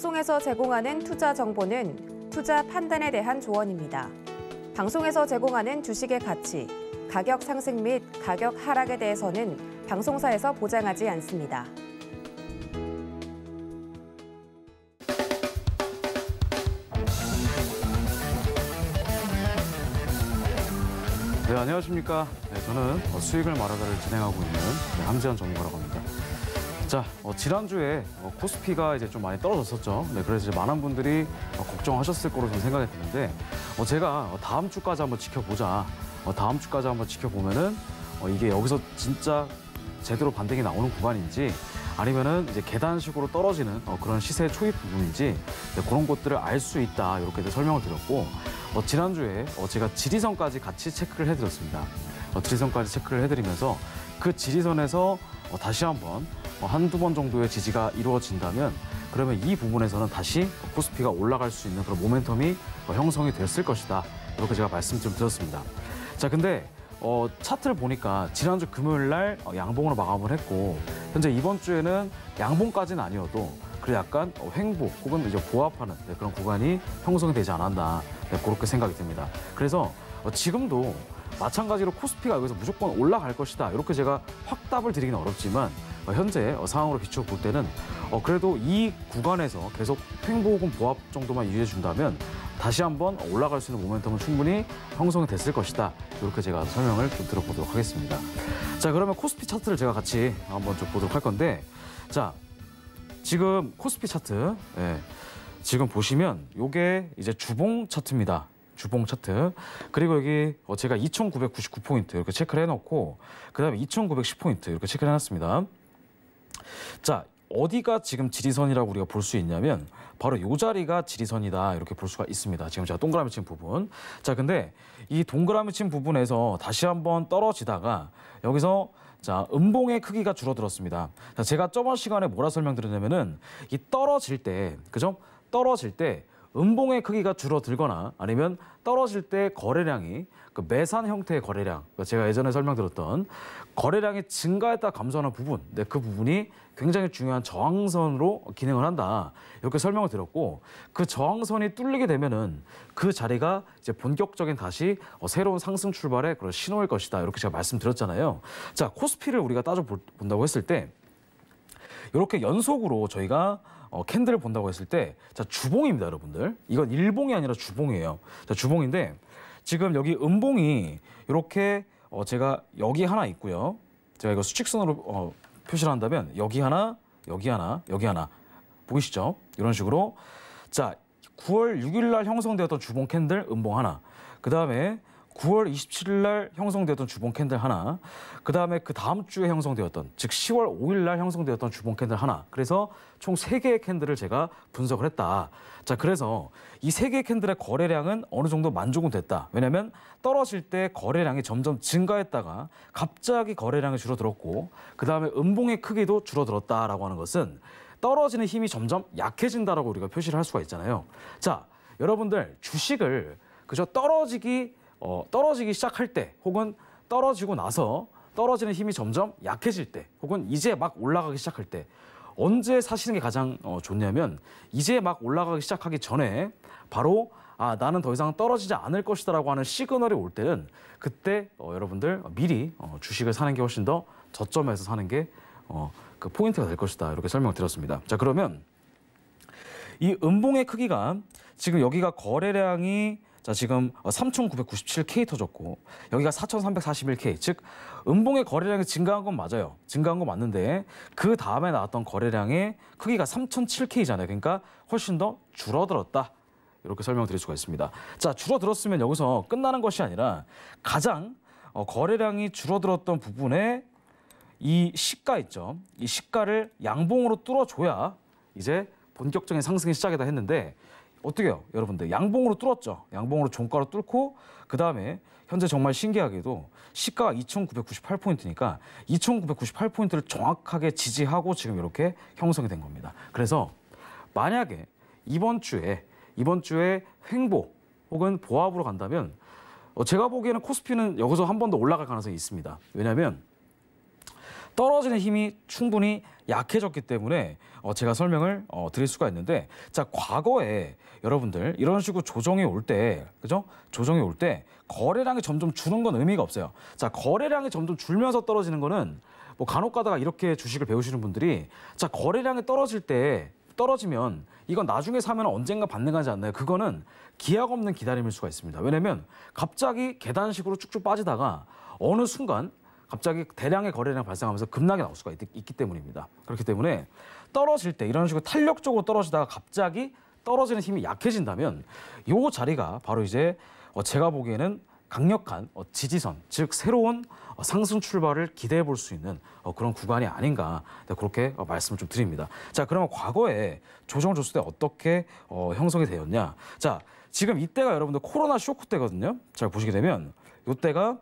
방송에서 제공하는 투자 정보는 투자 판단에 대한 조언입니다. 방송에서 제공하는 주식의 가치, 가격 상승 및 가격 하락에 대해서는 방송사에서 보장하지 않습니다. 네, 안녕하십니까. 네, 저는 어, 수익을 말하다를 진행하고 있는 네, 함지한 전문가라고 합니다. 자, 어, 지난주에 어, 코스피가 이제 좀 많이 떨어졌었죠. 네, 그래서 이제 많은 분들이 어, 걱정하셨을 거로 저는 생각했는데 어, 제가 어, 다음 주까지 한번 지켜보자. 어, 다음 주까지 한번 지켜보면은 어, 이게 여기서 진짜 제대로 반등이 나오는 구간인지 아니면은 이제 계단식으로 떨어지는 어, 그런 시세 초입 부분인지 네, 그런 것들을 알 수 있다 이렇게 설명을 드렸고 어, 지난주에 어, 제가 지리선까지 같이 체크를 해드렸습니다. 어, 지리선까지 체크를 해드리면서 그 지리선에서 어, 다시 한번 뭐 한두 번 정도의 지지가 이루어진다면 그러면 이 부분에서는 다시 코스피가 올라갈 수 있는 그런 모멘텀이 뭐 형성이 됐을 것이다. 이렇게 제가 말씀 좀 드렸습니다. 자, 근데 어, 차트를 보니까 지난주 금요일 날 어, 양봉으로 마감을 했고 현재 이번 주에는 양봉까지는 아니어도 그래 약간 어, 횡보 혹은 이제 보합하는 네, 그런 구간이 형성이 되지 않았나 네, 그렇게 생각이 듭니다. 그래서 어, 지금도 마찬가지로 코스피가 여기서 무조건 올라갈 것이다. 이렇게 제가 확답을 드리기는 어렵지만 어, 현재 어, 상황으로 비추어 볼 때는 어, 그래도 이 구간에서 계속 횡보 혹은 보합 정도만 유지해준다면 다시 한번 올라갈 수 있는 모멘텀은 충분히 형성이 됐을 것이다. 이렇게 제가 설명을 좀 들어보도록 하겠습니다. 자, 그러면 코스피 차트를 제가 같이 한번 좀 보도록 할 건데 자, 지금 코스피 차트 예, 지금 보시면 이게 이제 주봉 차트입니다. 주봉 차트. 그리고 여기 어, 제가 2,999포인트 이렇게 체크를 해놓고 그다음에 2,910포인트 이렇게 체크를 해놨습니다. 자, 어디가 지금 지리선이라고 우리가 볼 수 있냐면 바로 이 자리가 지리선이다 이렇게 볼 수가 있습니다. 지금 제가 동그라미 친 부분. 자, 근데 이 동그라미 친 부분에서 다시 한번 떨어지다가 여기서 자, 음봉의 크기가 줄어들었습니다. 자, 제가 저번 시간에 뭐라 설명드렸냐면은 이 떨어질 때, 그죠? 떨어질 때 음봉의 크기가 줄어들거나 아니면 떨어질 때 거래량이 그 매산 형태의 거래량, 그러니까 제가 예전에 설명드렸던 거래량이 증가했다 감소하는 부분, 네, 그 부분이 굉장히 중요한 저항선으로 기능을 한다 이렇게 설명을 드렸고 그 저항선이 뚫리게 되면은 그 자리가 이제 본격적인 다시 어, 새로운 상승 출발의 그런 신호일 것이다 이렇게 제가 말씀드렸잖아요. 자 코스피를 우리가 따져 본다고 했을 때 이렇게 연속으로 저희가 어, 캔들을 본다고 했을 때 자, 주봉입니다, 여러분들. 이건 일봉이 아니라 주봉이에요. 자, 주봉인데 지금 여기 음봉이 이렇게 어, 제가 여기 하나 있고요. 제가 이거 수직선으로 어, 표시를 한다면 여기 하나, 여기 하나, 여기 하나 보이시죠? 이런 식으로 자 9월 6일 날 형성되었던 주봉 캔들 음봉 하나 그 다음에 9월 27일 날 형성되었던 주봉 캔들 하나, 그 다음에 그 다음 주에 형성되었던, 즉 10월 5일 날 형성되었던 주봉 캔들 하나, 그래서 총 3개의 캔들을 제가 분석을 했다. 자, 그래서 이 3개의 캔들의 거래량은 어느 정도 만족은 됐다. 왜냐면 떨어질 때 거래량이 점점 증가했다가 갑자기 거래량이 줄어들었고, 그 다음에 음봉의 크기도 줄어들었다라고 하는 것은 떨어지는 힘이 점점 약해진다라고 우리가 표시를 할 수가 있잖아요. 자, 여러분들 주식을 그저 떨어지기 어, 떨어지기 시작할 때 혹은 떨어지고 나서 떨어지는 힘이 점점 약해질 때 혹은 이제 막 올라가기 시작할 때 언제 사시는 게 가장 어, 좋냐면 이제 막 올라가기 시작하기 전에 바로 아 나는 더 이상 떨어지지 않을 것이다라고 하는 시그널이 올 때는 그때 어, 여러분들 미리 어, 주식을 사는 게 훨씬 더 저점에서 사는 게 어, 그 포인트가 될 것이다 이렇게 설명을 드렸습니다. 자 그러면 이 음봉의 크기가 지금 여기가 거래량이 자, 지금 3,997K 어, 터졌고 여기가 4,341K, 즉 음봉의 거래량이 증가한 건 맞아요. 증가한 건 맞는데 그 다음에 나왔던 거래량의 크기가 3,007K잖아요. 그러니까 훨씬 더 줄어들었다. 이렇게 설명드릴 수가 있습니다. 자, 줄어들었으면 여기서 끝나는 것이 아니라 가장 어, 거래량이 줄어들었던 부분에 이 시가 있죠. 이 시가를 양봉으로 뚫어줘야 이제 본격적인 상승이 시작이다 했는데 어떻게요? 여러분들 양봉으로 뚫었죠. 양봉으로 종가로 뚫고 그 다음에 현재 정말 신기하게도 시가 2,998포인트니까 2,998포인트를 정확하게 지지하고 지금 이렇게 형성이 된 겁니다. 그래서 만약에 이번 주에 이번 주에 횡보 혹은 보합으로 간다면 어, 제가 보기에는 코스피는 여기서 한 번 더 올라갈 가능성이 있습니다. 왜냐하면 떨어지는 힘이 충분히 약해졌기 때문에 어, 제가 설명을 어, 드릴 수가 있는데 자 과거에 여러분들 이런 식으로 조정이 올 때 그죠 조정이 올 때 거래량이 점점 주는 건 의미가 없어요 자 거래량이 점점 줄면서 떨어지는 거는 뭐 간혹 가다가 이렇게 주식을 배우시는 분들이 자 거래량이 떨어질 때 떨어지면 이건 나중에 사면 언젠가 반등하지 않나요? 그거는 기약 없는 기다림일 수가 있습니다. 왜냐면 하 갑자기 계단식으로 쭉쭉 빠지다가 어느 순간 갑자기 대량의 거래량 발생하면서 급락이 나올 수가 있, 있기 때문입니다. 그렇기 때문에 떨어질 때 이런 식으로 탄력적으로 떨어지다가 갑자기 떨어지는 힘이 약해진다면 요 자리가 바로 이제 어, 제가 보기에는 강력한 어, 지지선, 즉 새로운 어, 상승 출발을 기대해 볼 수 있는 그런 구간이 아닌가 네, 그렇게 말씀을 좀 드립니다. 자, 그러면 과거에 조정 조수 때 어떻게 형성이 되었냐? 자, 지금 이때가 여러분들 코로나 쇼크 때거든요. 잘 보시게 되면 이때가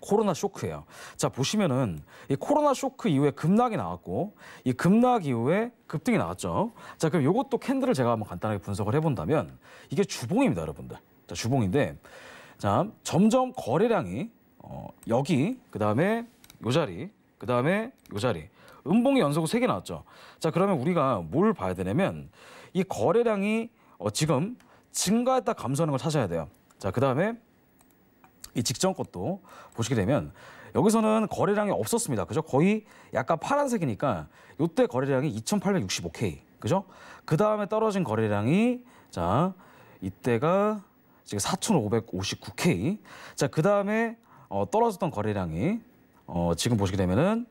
코로나 쇼크예요. 자 보시면은 이 코로나 쇼크 이후에 급락이 나왔고 이 급락 이후에 급등이 나왔죠. 자 그럼 이것도 캔들을 제가 한번 간단하게 분석을 해본다면 이게 주봉입니다, 여러분들. 자 주봉인데 자 점점 거래량이 어, 여기 그 다음에 요 자리 그 다음에 요 자리 음봉이 연속으로 세 개 나왔죠. 자 그러면 우리가 뭘 봐야 되냐면 이 거래량이 어, 지금 증가했다 감소하는 걸 찾아야 돼요. 자그 다음에 이 직전 것도 보시게 되면 여기서는 거래량이 없었습니다. 그죠? 거의 약간 파란색이니까 요때 거래량이 2,865K. 그죠? 그 다음에 떨어진 거래량이 자 이때가 지금 4,559K. 자 그 다음에 어, 떨어졌던 거래량이 어, 지금 보시게 되면은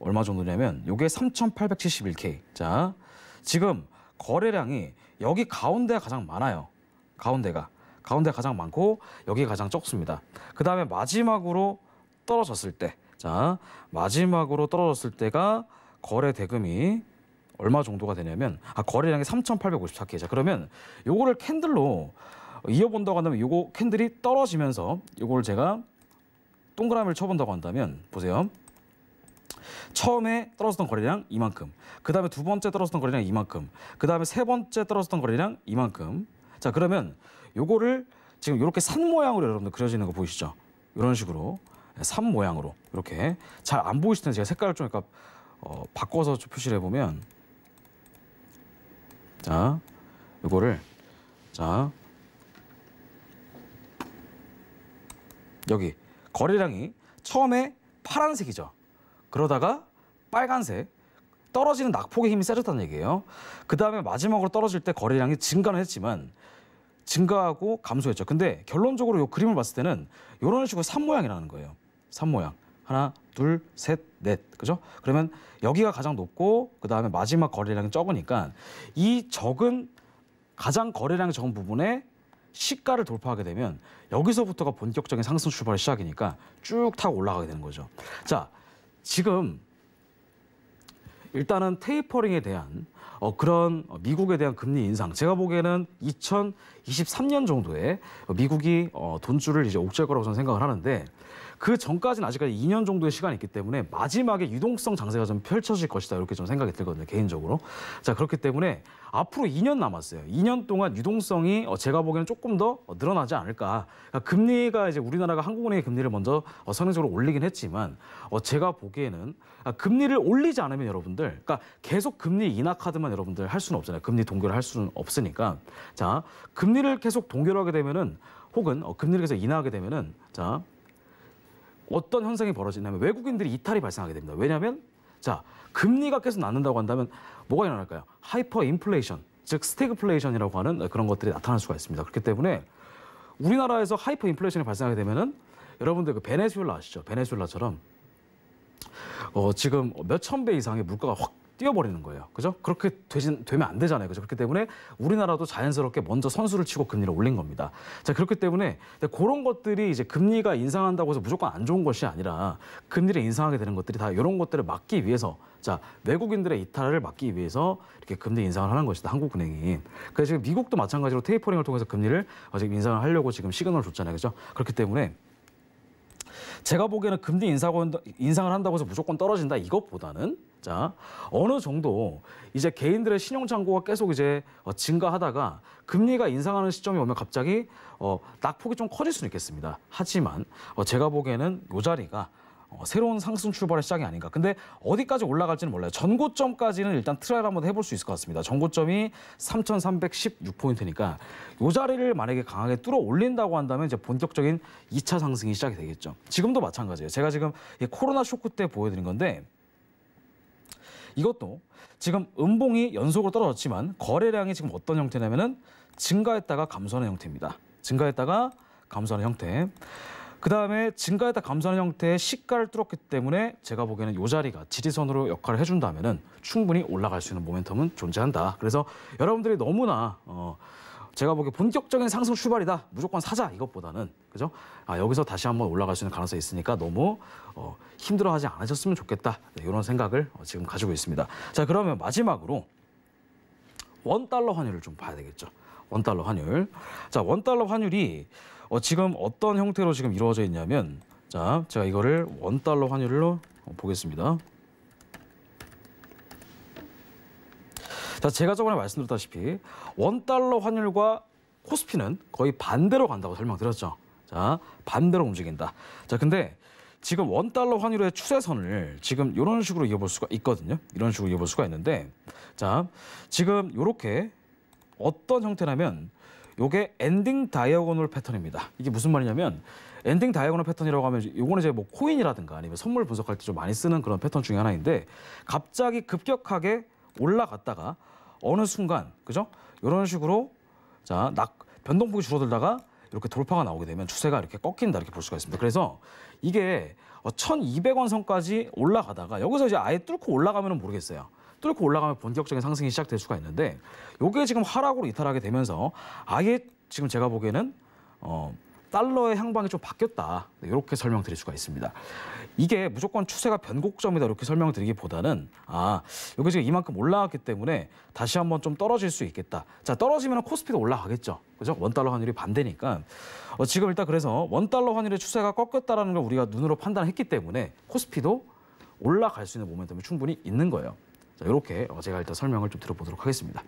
얼마 정도냐면 요게 3,871K. 자 지금 거래량이 여기 가운데가 가장 많아요. 가운데가. 가운데 가장 많고 여기 가장 적습니다. 그 다음에 마지막으로 떨어졌을 때, 자 마지막으로 떨어졌을 때가 거래 대금이 얼마 정도가 되냐면 아 거래량이 3,854개. 자 그러면 요거를 캔들로 이어본다고 한다면 요거 캔들이 떨어지면서 요걸 제가 동그라미를 쳐본다고 한다면 보세요. 처음에 떨어졌던 거래량 이만큼 그 다음에 두 번째 떨어졌던 거래량 이만큼 그 다음에 세 번째 떨어졌던 거래량 이만큼 자 그러면 요거를 지금 이렇게 산 모양으로 여러분들 그려지는 거 보이시죠? 이런 식으로 예, 산 모양으로 이렇게 잘 안 보이실 텐데 제가 색깔을 좀 약간 어, 바꿔서 좀 표시를 해보면 자 요거를 자 여기 거래량이 처음에 파란색이죠. 그러다가 빨간색 떨어지는 낙폭의 힘이 세졌다는 얘기예요. 그 다음에 마지막으로 떨어질 때 거래량이 증가는 했지만 증가하고 감소했죠. 근데 결론적으로 이 그림을 봤을 때는 이런 식으로 산 모양이라는 거예요. 산 모양. 하나, 둘, 셋, 넷. 그죠? 그러면 여기가 가장 높고 그다음에 마지막 거래량이 적으니까 이 적은 가장 거래량이 적은 부분에 시가를 돌파하게 되면 여기서부터가 본격적인 상승 출발의 시작이니까 쭉 타고 올라가게 되는 거죠. 자, 지금 일단은 테이퍼링에 대한 어, 그런 미국에 대한 금리 인상 제가 보기에는 2023년 정도에 미국이 어, 돈줄을 이제 옥죄 거라고 저는 생각을 하는데 그 전까지는 아직까지 2년 정도의 시간이 있기 때문에 마지막에 유동성 장세가 좀 펼쳐질 것이다 이렇게 좀 생각이 들거든요 개인적으로 자 그렇기 때문에 앞으로 2년 남았어요 2년 동안 유동성이 어, 제가 보기에는 조금 더 늘어나지 않을까 그러니까 금리가 이제 우리나라가 한국은행의 금리를 먼저 어, 선행적으로 올리긴 했지만 어, 제가 보기에는 아, 금리를 올리지 않으면 여러분들 그러니까 계속 금리 인하 카드만 여러분들 할 수는 없잖아요 금리 동결을 할 수는 없으니까 자 금리를 계속 동결하게 되면은 혹은 금리를 계속 인하하게 되면은 자 어떤 현상이 벌어지냐면 외국인들이 이탈이 발생하게 됩니다. 왜냐하면 자 금리가 계속 낮는다고 한다면 뭐가 일어날까요? 하이퍼 인플레이션, 즉 스태그플레이션이라고 하는 그런 것들이 나타날 수가 있습니다. 그렇기 때문에 우리나라에서 하이퍼 인플레이션이 발생하게 되면은 여러분들 그 베네수엘라 아시죠? 베네수엘라처럼 어, 지금 몇천 배 이상의 물가가 확 뛰어버리는 거예요. 그죠? 그렇게 되진, 되면 안 되잖아요. 그죠? 그렇기 때문에 우리나라도 자연스럽게 먼저 선수를 치고 금리를 올린 겁니다. 자, 그렇기 때문에 그런 것들이 이제 금리가 인상한다고 해서 무조건 안 좋은 것이 아니라 금리를 인상하게 되는 것들이 다 이런 것들을 막기 위해서 자, 외국인들의 이탈을 막기 위해서 이렇게 금리 인상을 하는 것이다. 한국은행이. 그래서 지금 미국도 마찬가지로 테이퍼링을 통해서 금리를 어, 지금 인상을 하려고 지금 시그널을 줬잖아요. 그죠? 그렇기 때문에 제가 보기에는 금리 인상을 한다고 해서 무조건 떨어진다 이것보다는 자, 어느 정도 이제 개인들의 신용 창고가 계속 이제 어, 증가하다가 금리가 인상하는 시점이 오면 갑자기 어, 낙폭이 좀 커질 수는 있겠습니다. 하지만 어, 제가 보기에는 요 자리가 어, 새로운 상승 출발의 시작이 아닌가. 근데 어디까지 올라갈지는 몰라요. 전고점까지는 일단 트라이를 한번 해볼 수 있을 것 같습니다. 전고점이 3,316포인트니까 요 자리를 만약에 강하게 뚫어 올린다고 한다면 이제 본격적인 2차 상승이 시작이 되겠죠. 지금도 마찬가지예요. 제가 지금 이 코로나 쇼크 때 보여드린 건데 이것도 지금 음봉이 연속으로 떨어졌지만 거래량이 지금 어떤 형태냐면은 증가했다가 감소하는 형태입니다. 증가했다가 감소하는 형태. 그 다음에 증가했다 감소하는 형태의 시가를 뚫었기 때문에 제가 보기에는 이 자리가 지지선으로 역할을 해준다면 은 충분히 올라갈 수 있는 모멘텀은 존재한다. 그래서 여러분들이 너무나 어, 제가 보기에 본격적인 상승 출발이다. 무조건 사자 이것보다는 그죠? 아, 여기서 다시 한번 올라갈 수 있는 가능성이 있으니까 너무 어, 힘들어하지 않으셨으면 좋겠다. 네, 이런 생각을 어, 지금 가지고 있습니다. 자 그러면 마지막으로 원 달러 환율을 좀 봐야 되겠죠. 원 달러 환율. 자 원 달러 환율이 어, 지금 어떤 형태로 지금 이루어져 있냐면 자 제가 이거를 원 달러 환율로 보겠습니다. 자, 제가 저번에 말씀드렸다시피 원달러 환율과 코스피는 거의 반대로 간다고 설명드렸죠. 자, 반대로 움직인다. 자, 근데 지금 원달러 환율의 추세선을 지금 이런 식으로 이어볼 수가 있거든요. 이런 식으로 이어볼 수가 있는데 자, 지금 이렇게 어떤 형태라면 요게 엔딩 다이아고널 패턴입니다. 이게 무슨 말이냐면 엔딩 다이아고널 패턴이라고 하면 요거는 이제 뭐 코인이라든가 아니면 선물 분석할 때 좀 많이 쓰는 그런 패턴 중에 하나인데 갑자기 급격하게 올라갔다가 어느 순간 그죠? 이런 식으로 자, 낙 변동폭이 줄어들다가 이렇게 돌파가 나오게 되면 추세가 이렇게 꺾인다 이렇게 볼 수가 있습니다. 그래서 이게 1,200원 어, 선까지 올라가다가 여기서 이제 아예 뚫고 올라가면은 모르겠어요. 뚫고 올라가면 본격적인 상승이 시작될 수가 있는데 요게 지금 하락으로 이탈하게 되면서 아예 지금 제가 보기에는 어 달러의 향방이 좀 바뀌었다. 네, 이렇게 설명드릴 수가 있습니다. 이게 무조건 추세가 변곡점이다 이렇게 설명 드리기보다는 아 여기 지금 이만큼 올라왔기 때문에 다시 한번 좀 떨어질 수 있겠다. 자 떨어지면 코스피도 올라가겠죠. 그죠? 원 달러 환율이 반대니까 어, 지금 일단 그래서 원 달러 환율의 추세가 꺾였다라는 걸 우리가 눈으로 판단했기 때문에 코스피도 올라갈 수 있는 모멘텀이 충분히 있는 거예요. 자, 이렇게 어, 제가 일단 설명을 좀 들어보도록 하겠습니다.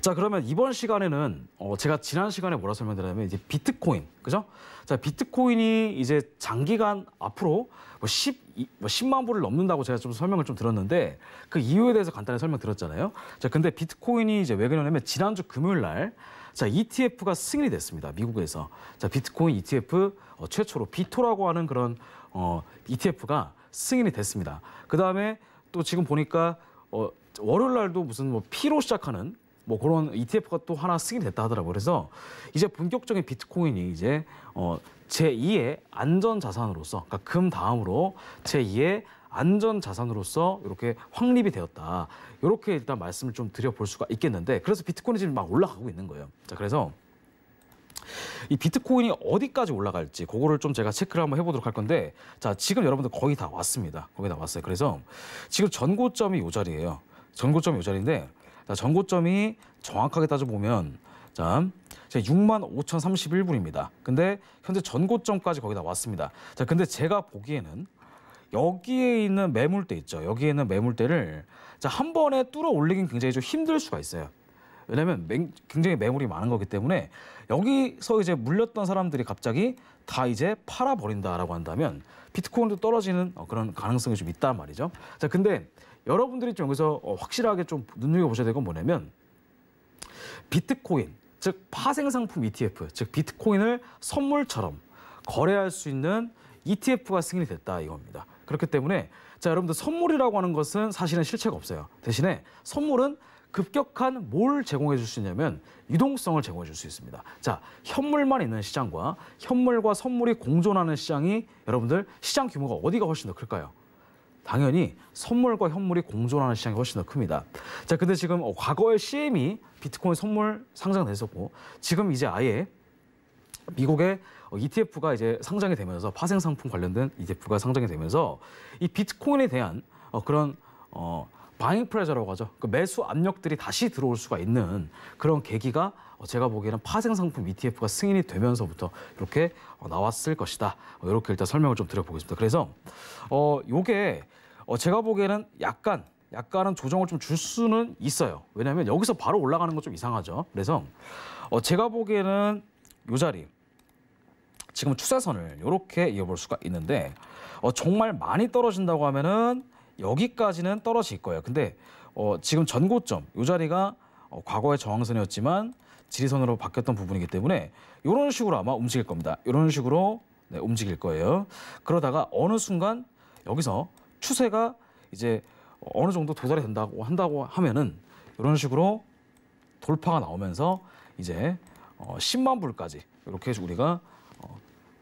자 그러면 이번 시간에는 어, 제가 지난 시간에 뭐라 설명드렸냐면 이제 비트코인 그죠? 자 비트코인이 이제 장기간 앞으로 뭐 10, 뭐 10만 불을 넘는다고 제가 좀 설명을 좀들었는데그 이유에 대해서 간단히 설명드렸잖아요. 자 근데 비트코인이 이제 왜 그러냐면 지난주 금요일 날 자, ETF가 승인이 됐습니다. 미국에서. 자, 비트코인 ETF 어, 최초로 비토라고 하는 그런 어, ETF가 승인이 됐습니다. 그다음에 또 지금 보니까 어, 월요일 날도 무슨 뭐 P로 시작하는 뭐 그런 ETF가 또 하나 쓰긴 됐다 하더라고요. 그래서 이제 본격적인 비트코인이 이제 어, 제2의 안전 자산으로서 그러니까 금 다음으로 제2의 안전 자산으로서 이렇게 확립이 되었다. 이렇게 일단 말씀을 좀 드려볼 수가 있겠는데 그래서 비트코인이 지금 막 올라가고 있는 거예요. 자 그래서 이 비트코인이 어디까지 올라갈지 그거를 좀 제가 체크를 한번 해보도록 할 건데 자 지금 여러분들 거의 다 왔습니다. 거기다 왔어요. 그래서 지금 전고점이 요 자리예요. 전고점이 요 자리인데 자, 전고점이 정확하게 따져보면 자, 6만 5,031불입니다. 근데 현재 전고점까지 거기다 왔습니다. 자, 근데 제가 보기에는 여기에 있는 매물대 있죠. 여기에 있는 매물대를 자, 한 번에 뚫어 올리긴 굉장히 좀 힘들 수가 있어요. 왜냐면 굉장히 매물이 많은 거기 때문에 여기서 이제 물렸던 사람들이 갑자기 다 이제 팔아버린다라고 한다면 비트코인도 떨어지는 어, 그런 가능성이 좀 있단 말이죠. 자, 근데 여러분들이 좀 여기서 어, 확실하게 좀 눈여겨보셔야 될 건 뭐냐면 비트코인, 즉 파생상품 ETF, 즉 비트코인을 선물처럼 거래할 수 있는 ETF가 승인됐다 이 이겁니다. 그렇기 때문에 자 여러분들 선물이라고 하는 것은 사실은 실체가 없어요. 대신에 선물은 급격한 뭘 제공해 줄 수 있냐면 유동성을 제공해 줄 수 있습니다. 자, 현물만 있는 시장과 현물과 선물이 공존하는 시장이 여러분들 시장 규모가 어디가 훨씬 더 클까요? 당연히 선물과 현물이 공존하는 시장이 훨씬 더 큽니다. 자, 근데 지금 어, 과거에 CM이 e, 비트코인 선물 상장됐었고 지금 이제 아예 미국의 어, ETF가 이제 상장이 되면서 파생 상품 관련된 ETF가 상장이 되면서 이 비트코인에 대한 어, 그런 어 바잉 프레저라고 하죠. 그 매수 압력들이 다시 들어올 수가 있는 그런 계기가 어, 제가 보기에는 파생 상품 ETF가 승인이 되면서부터 이렇게 나왔을 것이다. 이렇게 일단 설명을 좀 드려보겠습니다. 그래서 어 요게 어, 제가 보기에는 약간 약간은 조정을 좀 줄 수는 있어요. 왜냐하면 여기서 바로 올라가는 건 좀 이상하죠. 그래서 어, 제가 보기에는 이 자리 지금 추세선을 이렇게 이어볼 수가 있는데 어, 정말 많이 떨어진다고 하면은 여기까지는 떨어질 거예요. 근데 어, 지금 전고점 이 자리가 어, 과거의 저항선이었지만 지리선으로 바뀌었던 부분이기 때문에 이런 식으로 아마 움직일 겁니다. 이런 식으로 네, 움직일 거예요. 그러다가 어느 순간 여기서 추세가 이제 어느 정도 도달이 된다고 한다고 하면은 이런 식으로 돌파가 나오면서 이제 어 10만 불까지 이렇게 해서 우리가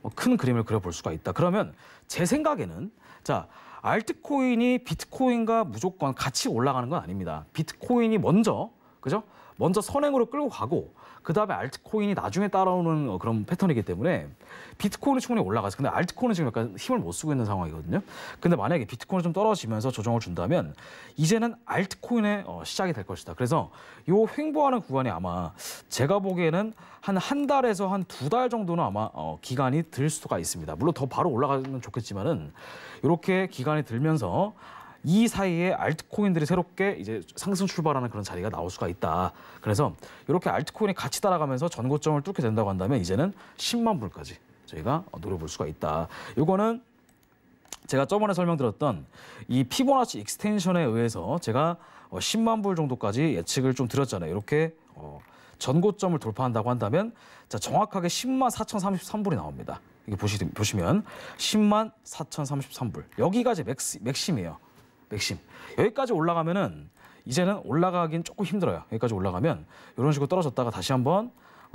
어큰 뭐 그림을 그려볼 수가 있다. 그러면 제 생각에는 자 알트코인이 비트코인과 무조건 같이 올라가는 건 아닙니다. 비트코인이 먼저 그죠? 먼저 선행으로 끌고 가고 그다음에 알트코인이 나중에 따라오는 어, 그런 패턴이기 때문에 비트코인은 충분히 올라가서 근데 알트코인은 지금 약간 힘을 못 쓰고 있는 상황이거든요. 근데 만약에 비트코인이 좀 떨어지면서 조정을 준다면 이제는 알트코인의 어, 시작이 될 것이다. 그래서 요 횡보하는 구간이 아마 제가 보기에는 한한 한 달에서 한 두 달 정도는 아마 어, 기간이 들 수가 있습니다. 물론 더 바로 올라가면 좋겠지만은 이렇게 기간이 들면서 이 사이에 알트코인들이 새롭게 이제 상승 출발하는 그런 자리가 나올 수가 있다. 그래서 이렇게 알트코인이 같이 따라가면서 전고점을 뚫게 된다고 한다면 이제는 10만 불까지 저희가 노려볼 수가 있다. 이거는 제가 저번에 설명드렸던 이 피보나치 익스텐션에 의해서 제가 10만 어, 불 정도까지 예측을 좀 드렸잖아요. 이렇게 어, 전고점을 돌파한다고 한다면 자 정확하게 10만 4,033불이 나옵니다. 이게 보시, 보시면 10만 4,033불. 여기가 제 맥시, 맥심이에요. 맥심. 여기까지 올라가면은 이제는 올라가긴 조금 힘들어요. 여기까지 올라가면 이런 식으로 떨어졌다가 다시 한번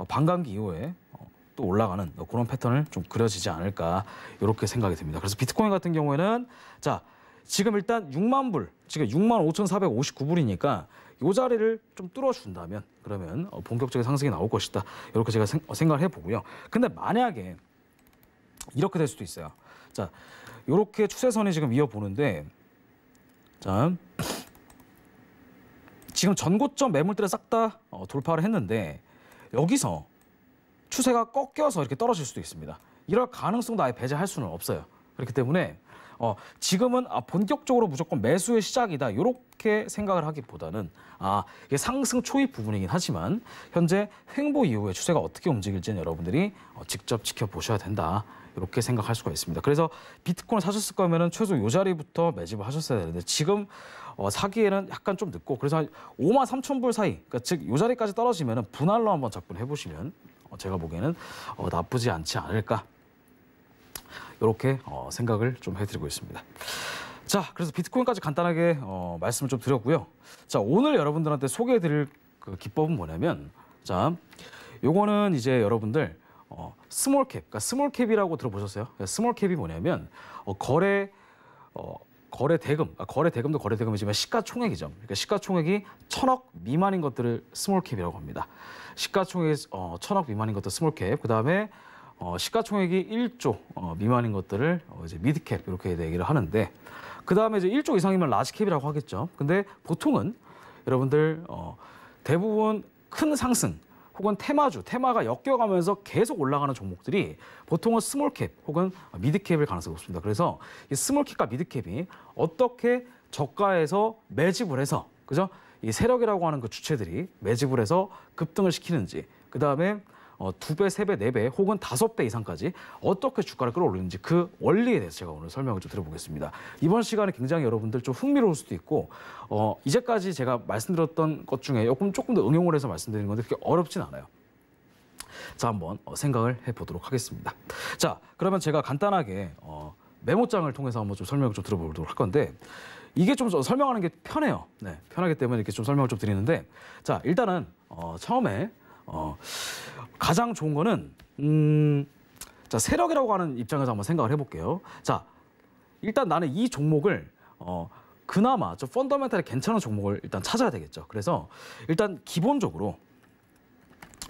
반감기 어, 이후에 어, 또 올라가는 뭐 그런 패턴을 좀 그려지지 않을까 이렇게 생각이 됩니다. 그래서 비트코인 같은 경우에는 자 지금 일단 6만 불 지금 6만 5,459불이니까 이 자리를 좀 뚫어준다면 그러면 어, 본격적인 상승이 나올 것이다 이렇게 제가 생각을 해보고요. 근데 만약에 이렇게 될 수도 있어요. 자 이렇게 추세선이 지금 이어보는데 자, 지금 전고점 매물들을 싹다 어, 돌파를 했는데 여기서 추세가 꺾여서 이렇게 떨어질 수도 있습니다. 이럴 가능성도 아예 배제할 수는 없어요. 그렇기 때문에 어, 지금은 아, 본격적으로 무조건 매수의 시작이다 이렇게 생각을 하기보다는 아 이게 상승 초입 부분이긴 하지만 현재 횡보 이후에 추세가 어떻게 움직일지는 여러분들이 어, 직접 지켜보셔야 된다 이렇게 생각할 수가 있습니다. 그래서 비트코인 사셨을 거면은 최소 요 자리부터 매집을 하셨어야 되는데 지금 어, 사기에는 약간 좀 늦고 그래서 5만 3천 불 사이, 그러니까 즉요 자리까지 떨어지면은 분할로 한번 접근해 보시면 어, 제가 보기에는 어, 나쁘지 않지 않을까 이렇게 어, 생각을 좀 해드리고 있습니다. 자, 그래서 비트코인까지 간단하게 어, 말씀을 좀 드렸고요. 자, 오늘 여러분들한테 소개해드릴 그 기법은 뭐냐면, 자, 요거는 이제 여러분들 어, 스몰캡, 그러니까 스몰캡이라고 들어보셨어요? 그러니까 스몰캡이 뭐냐면 어, 거래 어, 거래 대금, 아, 거래 대금도 거래 대금이지만 시가총액이죠. 그러니까 시가총액이 천억 미만인 것들을 스몰캡이라고 합니다. 시가총액이 어, 천억 미만인 것도 스몰캡, 그 다음에 어, 시가총액이 1조 어, 미만인 것들을 어, 이제 미드캡 이렇게 얘기를 하는데 그 다음에 이제 1조 이상이면 라지캡이라고 하겠죠. 근데 보통은 여러분들 어, 대부분 큰 상승, 혹은 테마주, 테마가 엮여가면서 계속 올라가는 종목들이 보통은 스몰캡 혹은 미드캡일 가능성이 높습니다. 그래서 이 스몰캡과 미드캡이 어떻게 저가에서 매집을 해서 그죠? 이 세력이라고 하는 그 주체들이 매집을 해서 급등을 시키는지 그다음에 어, 2배, 세배네배 혹은 다섯 배 이상까지 어떻게 주가를 끌어올리는지 그 원리에 대해서 제가 오늘 설명을 좀 드려보겠습니다. 이번 시간에 굉장히 여러분들 좀 흥미로울 수도 있고 어, 이제까지 제가 말씀드렸던 것 중에 조금 조금 더 응용을 해서 말씀드리는 건데 그렇게 어렵진 않아요. 자, 한번 어, 생각을 해보도록 하겠습니다. 자, 그러면 제가 간단하게 어, 메모장을 통해서 한번 좀 설명을 좀 들어보도록 할 건데 이게 좀 설명하는 게 편해요. 네, 편하기 때문에 이렇게 좀 설명을 좀 드리는데 자, 일단은 어, 처음에 어, 가장 좋은 거는 음, 자 세력이라고 하는 입장에서 한번 생각을 해볼게요. 자 일단 나는 이 종목을 어, 그나마 저 펀더멘탈이 괜찮은 종목을 일단 찾아야 되겠죠. 그래서 일단 기본적으로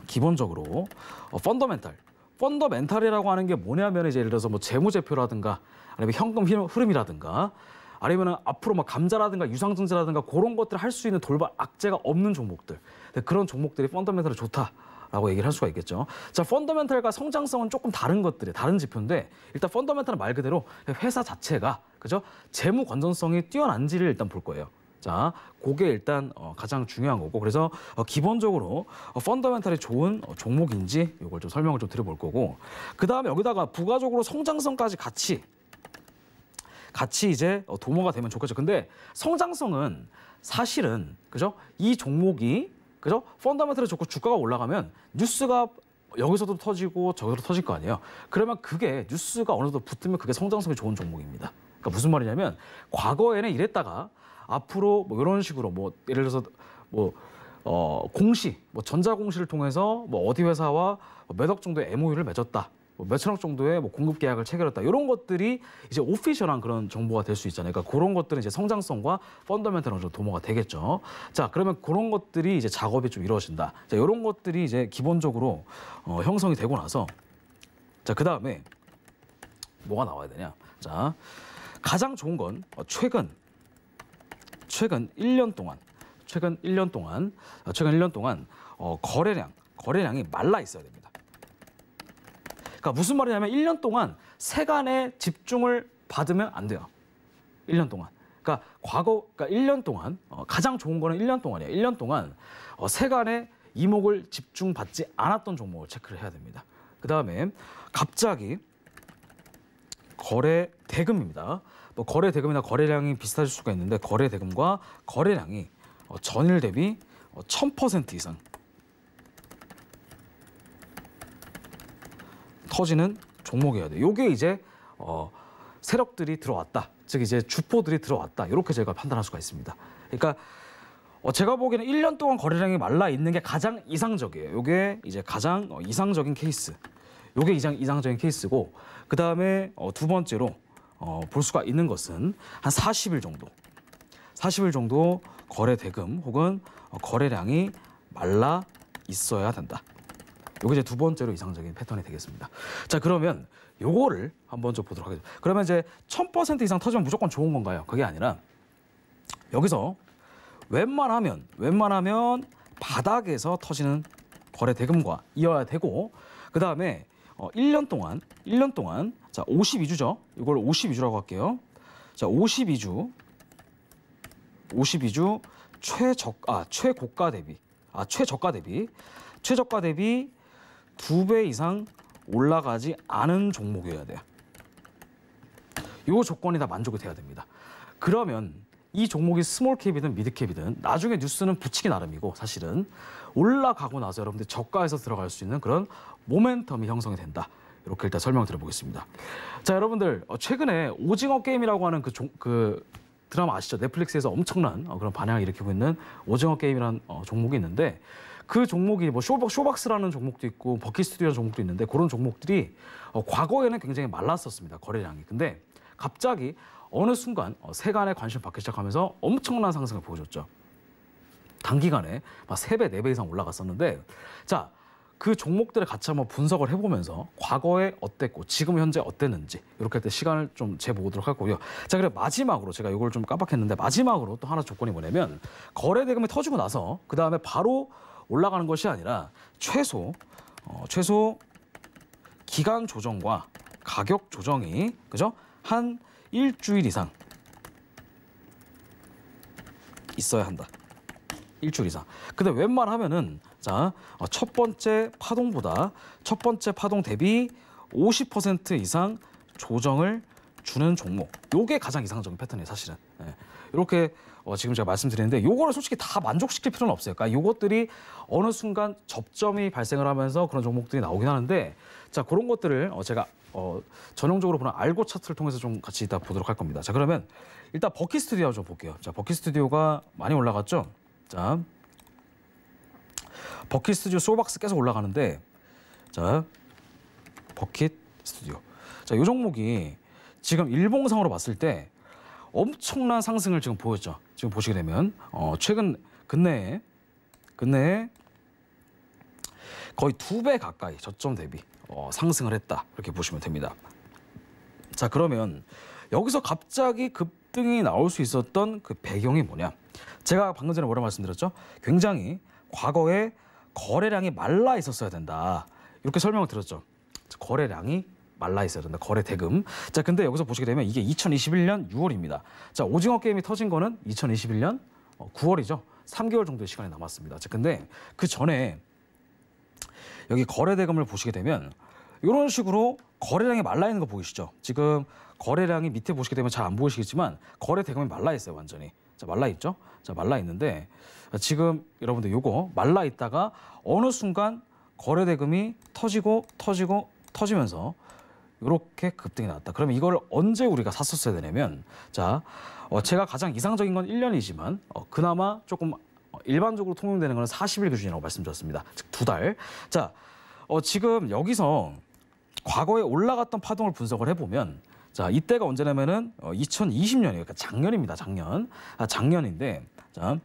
기본적으로 어, 펀더멘탈 펀더멘탈이라고 하는 게 뭐냐면 이제 예를 들어서 뭐 재무제표라든가 아니면 현금 흐름이라든가 아니면 은 앞으로 막 감자라든가 유상증자라든가 그런 것들을 할 수 있는 돌발 악재가 없는 종목들 그런 종목들이 펀더멘탈이 좋다. 라고 얘기를 할 수가 있겠죠. 자, 펀더멘탈과 성장성은 조금 다른 것들이 다른 지표인데 일단 펀더멘탈은말 그대로 회사 자체가 그죠? 재무 건전성이 뛰어난지를 일단 볼 거예요. 자, 그게 일단 어, 가장 중요한 거고 그래서 어, 기본적으로 어, 펀더멘탈이 좋은 종목인지 이걸 좀 설명을 좀 드려볼 거고 그 다음에 여기다가 부가적으로 성장성까지 같이 같이 이제 도모가 되면 좋겠죠. 근데 성장성은 사실은 그죠? 이 종목이 그죠 펀더멘털이 좋고 주가가 올라가면 뉴스가 여기서도 터지고 저기서도 터질 거 아니에요. 그러면 그게 뉴스가 어느 정도 붙으면 그게 성장성이 좋은 종목입니다. 그러니까 무슨 말이냐면 과거에는 이랬다가 앞으로 뭐 이런 식으로 뭐 예를 들어서 뭐 어, 공시, 뭐 전자공시를 통해서 뭐 어디 회사와 뭐 몇억 정도의 MOU를 맺었다. 뭐 몇천억 정도의 뭐 공급 계약을 체결했다. 이런 것들이 이제 오피셜한 그런 정보가 될 수 있잖아요. 그러니까 그런 것들은 이제 성장성과 펀더멘털은 좀 도모가 되겠죠. 자, 그러면 그런 것들이 이제 작업이 좀 이루어진다. 자, 이런 것들이 이제 기본적으로 어, 형성이 되고 나서 자, 그다음에 뭐가 나와야 되냐? 자, 가장 좋은 건 어, 최근 최근 1년 동안 최근 1년 동안 어, 최근 1년 동안 어, 거래량 거래량이 말라 있어야 됩니다. 그러니까 무슨 말이냐면 1년 동안 세간의 집중을 받으면 안 돼요. 1년 동안. 그러니까 과거 그러니까 1년 동안 어, 가장 좋은 거는 1년 동안이에요. 1년 동안 어, 세간의 이목을 집중받지 않았던 종목을 체크를 해야 됩니다. 그다음에 갑자기 거래 대금입니다. 뭐 거래 대금이나 거래량이 비슷할 수가 있는데 거래 대금과 거래량이 어, 전일 대비 1000% 어, 이상 터지는 종목이어야 돼요. 이게 이제 어, 세력들이 들어왔다. 즉 이제 주포들이 들어왔다. 이렇게 저희가 판단할 수가 있습니다. 그러니까 어, 제가 보기에는 1년 동안 거래량이 말라 있는 게 가장 이상적이에요. 이게 이제 가장 어, 이상적인 케이스. 이게 이상 이상적인 케이스고 그 다음에 어, 두 번째로 어, 볼 수가 있는 것은 한 40일 정도, 40일 정도 거래 대금 혹은 어, 거래량이 말라 있어야 된다. 이게 이제 두 번째로 이상적인 패턴이 되겠습니다. 자, 그러면 요거를 한번 좀 보도록 하겠습니다. 그러면 이제 1000% 이상 터지면 무조건 좋은 건가요? 그게 아니라 여기서 웬만하면 웬만하면 바닥에서 터지는 거래 대금과 이어야 되고 그다음에 어, 1년 동안 1년 동안 자, 52주죠. 이걸 52주라고 할게요. 자, 52주 52주 최적 아 최고가 대비 아 최저가 대비 최저가 대비 두배 이상 올라가지 않은 종목이어야 돼요. 요 조건이 다 만족이 돼야 됩니다. 그러면 이 종목이 스몰캡이든 미드캡이든 나중에 뉴스는 붙이기 나름이고 사실은 올라가고 나서 여러분들 저가에서 들어갈 수 있는 그런 모멘텀이 형성이 된다. 이렇게 일단 설명드려보겠습니다. 자 여러분들 어, 최근에 오징어 게임이라고 하는 그, 종, 그 드라마 아시죠? 넷플릭스에서 엄청난 어, 그런 반향을 일으키고 있는 오징어 게임이라는 어, 종목이 있는데 그 종목이 뭐 쇼박, 쇼박스라는 종목도 있고 버킷스튜디오라는 종목도 있는데 그런 종목들이 어, 과거에는 굉장히 말랐었습니다. 거래량이. 근데 갑자기 어느 순간 어, 세간의 관심 받기 시작하면서 엄청난 상승을 보여줬죠. 단기간에 막 3배, 4배 이상 올라갔었는데 자, 그 종목들을 같이 한번 분석을 해보면서 과거에 어땠고 지금 현재 어땠는지 이렇게 할 때 시간을 좀 재보도록 할고요 자, 그리고 마지막으로 제가 이걸 좀 깜빡했는데 마지막으로 또 하나 조건이 뭐냐면 거래 대금이 터지고 나서 그 다음에 바로 올라가는 것이 아니라 최소 어, 최소 기간 조정과 가격 조정이 그죠? 한 일주일 이상 있어야 한다. 일주일 이상. 근데 웬만하면은 자첫 어, 번째 파동보다 첫 번째 파동 대비 50% 이상 조정을 주는 종목. 요게 가장 이상적인 패턴이에요, 사실은. 예. 이렇게 어, 지금 제가 말씀드렸는데 요거를 솔직히 다 만족시킬 필요는 없어요. 그러니까 요것들이 어느 순간 접점이 발생을 하면서 그런 종목들이 나오긴 하는데 자 그런 것들을 어, 제가 어, 전형적으로 보는 알고 차트를 통해서 좀 같이 이따 보도록 할 겁니다. 자 그러면 일단 버킷 스튜디오 좀 볼게요. 자 버킷 스튜디오가 많이 올라갔죠. 자 버킷 스튜디오 소박스 계속 올라가는데 자 버킷 스튜디오 자요 종목이 지금 일봉상으로 봤을 때 엄청난 상승을 지금 보였죠. 지금 보시게 되면 어, 최근 근내에 근내 거의 두 배 가까이 저점 대비 어, 상승을 했다 이렇게 보시면 됩니다. 자 그러면 여기서 갑자기 급등이 나올 수 있었던 그 배경이 뭐냐? 제가 방금 전에 뭐라 말씀드렸죠? 굉장히 과거에 거래량이 말라 있었어야 된다 이렇게 설명을 드렸죠. 거래량이 말라 있어야 된다. 거래 대금. 자, 근데 여기서 보시게 되면 이게 2021년 6월입니다. 자, 오징어 게임이 터진 거는 2021년 9월이죠. 어, 3개월 정도의 시간이 남았습니다. 자, 근데 그 전에 여기 거래 대금을 보시게 되면 이런 식으로 거래량이 말라 있는 거 보이시죠? 지금 거래량이 밑에 보시게 되면 잘 안 보이시겠지만 거래 대금이 말라 있어요, 완전히. 자, 말라 있죠? 자, 말라 있는데 지금 여러분들 요거 말라 있다가 어느 순간 거래 대금이 터지고 터지고 터지면서 이렇게 급등이 나왔다. 그러면 이걸 언제 우리가 샀었어야 되냐면 자 어, 제가 가장 이상적인 건 1년이지만 어, 그나마 조금 어, 일반적으로 통용되는 건 40일 기준이라고 말씀드렸습니다. 즉 두 달. 자 어, 지금 여기서 과거에 올라갔던 파동을 분석을 해보면 자 이때가 언제냐면은 어, 2020년이에요. 그러니까 작년입니다. 작년. 아, 작년인데 자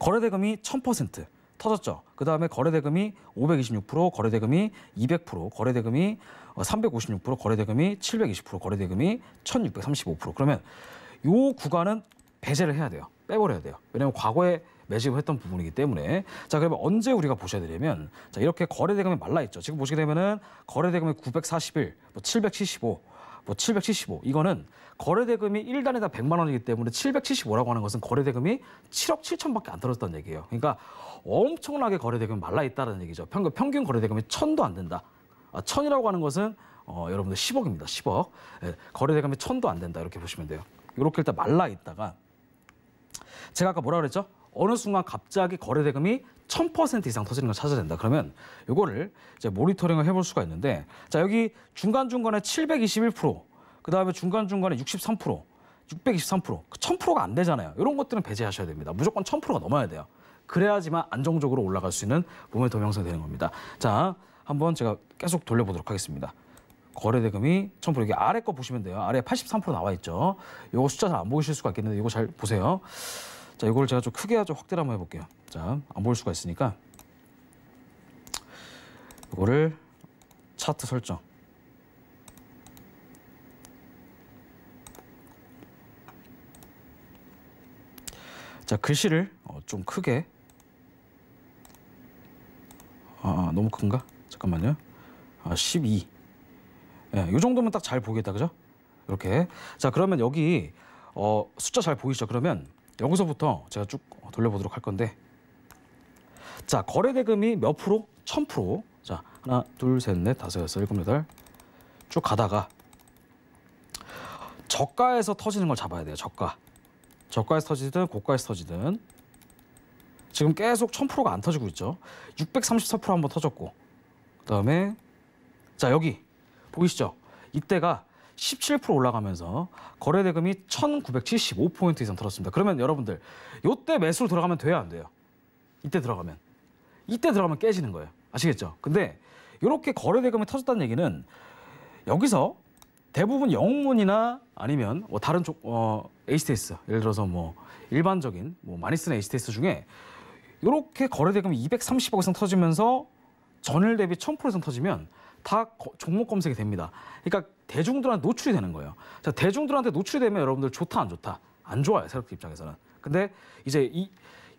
거래대금이 1000% 터졌죠. 그 다음에 거래대금이 526%, 거래대금이 200%, 거래대금이 356% 어, 거래대금이 720% 거래대금이 1635% 그러면 요 구간은 배제를 해야 돼요. 빼버려야 돼요. 왜냐하면 과거에 매집을 했던 부분이기 때문에 자 그러면 언제 우리가 보셔야 되냐면 자 이렇게 거래대금이 말라 있죠. 지금 보시게 되면은 거래대금이 941, 뭐 775, 뭐775 이거는 거래대금이 1단에다 100만 원이기 때문에 775라고 하는 것은 거래대금이 7억 7천밖에 안 들었던 얘기예요. 그러니까 엄청나게 거래대금이 말라 있다는 얘기죠. 평균, 평균 거래대금이 1000도 안 된다. 아, 천이라고 하는 것은 어, 여러분들 10억입니다. 10억. 예, 거래대금이 천도 안 된다. 이렇게 보시면 돼요. 이렇게 일단 말라 있다가 제가 아까 뭐라 그랬죠? 어느 순간 갑자기 거래대금이 1000% 이상 터지는 걸 찾아야 된다. 그러면 이거를 이제 모니터링을 해볼 수가 있는데 자 여기 중간중간에 721%, 그다음에 중간중간에 63%, 623%, 1000%가 안 되잖아요. 이런 것들은 배제하셔야 됩니다. 무조건 1000%가 넘어야 돼요. 그래야지만 안정적으로 올라갈 수 있는 몸멘텀 형성되는 겁니다. 자, 한번 제가 계속 돌려보도록 하겠습니다. 거래대금이 1,000% 이게 아래 거 보시면 돼요. 아래 83% 나와 있죠. 이거 숫자 잘 안 보이실 수가 있겠는데 이거 잘 보세요. 자, 이걸 제가 좀 크게 좀 확대를 한번 해볼게요. 자, 안 보일 수가 있으니까 이거를 차트 설정. 자, 글씨를 어, 좀 크게 아, 아 너무 큰가? 잠깐만요. 아, 12. 예, 이 정도면 딱 잘 보겠다, 그죠? 이렇게. 자, 그러면 여기 어, 숫자 잘 보이시죠? 그러면 여기서부터 제가 쭉 돌려보도록 할 건데 자, 거래 대금이 몇 프로? 1000%. 자, 하나, 둘, 셋, 넷, 다섯, 여섯, 일곱, 여덟 쭉 가다가 저가에서 터지는 걸 잡아야 돼요, 저가. 저가에서 터지든 고가에서 터지든 지금 계속 1000%가 안 터지고 있죠. 634% 한번 터졌고 그다음에 자 여기 보이시죠? 이때가 17% 올라가면서 거래 대금이 1,975포인트 이상 들었습니다. 그러면 여러분들 요때 매수로 들어가면 돼요, 안 돼요? 이때 들어가면. 이때 들어가면 깨지는 거예요. 아시겠죠? 근데 이렇게 거래 대금이 터졌다는 얘기는 여기서 대부분 영문이나 아니면 뭐 다른 쪽 어, HTS 예를 들어서 뭐 일반적인 뭐 많이 쓰는 HTS 중에 이렇게 거래 대금이 230억 이상 터지면서 전일 대비 1000% 터지면 다 종목 검색이 됩니다. 그러니까 대중들한테 노출이 되는 거예요. 자, 대중들한테 노출이 되면 여러분들 좋다 안 좋다? 안 좋아요, 새롭게 입장에서는. 근데 이제 이,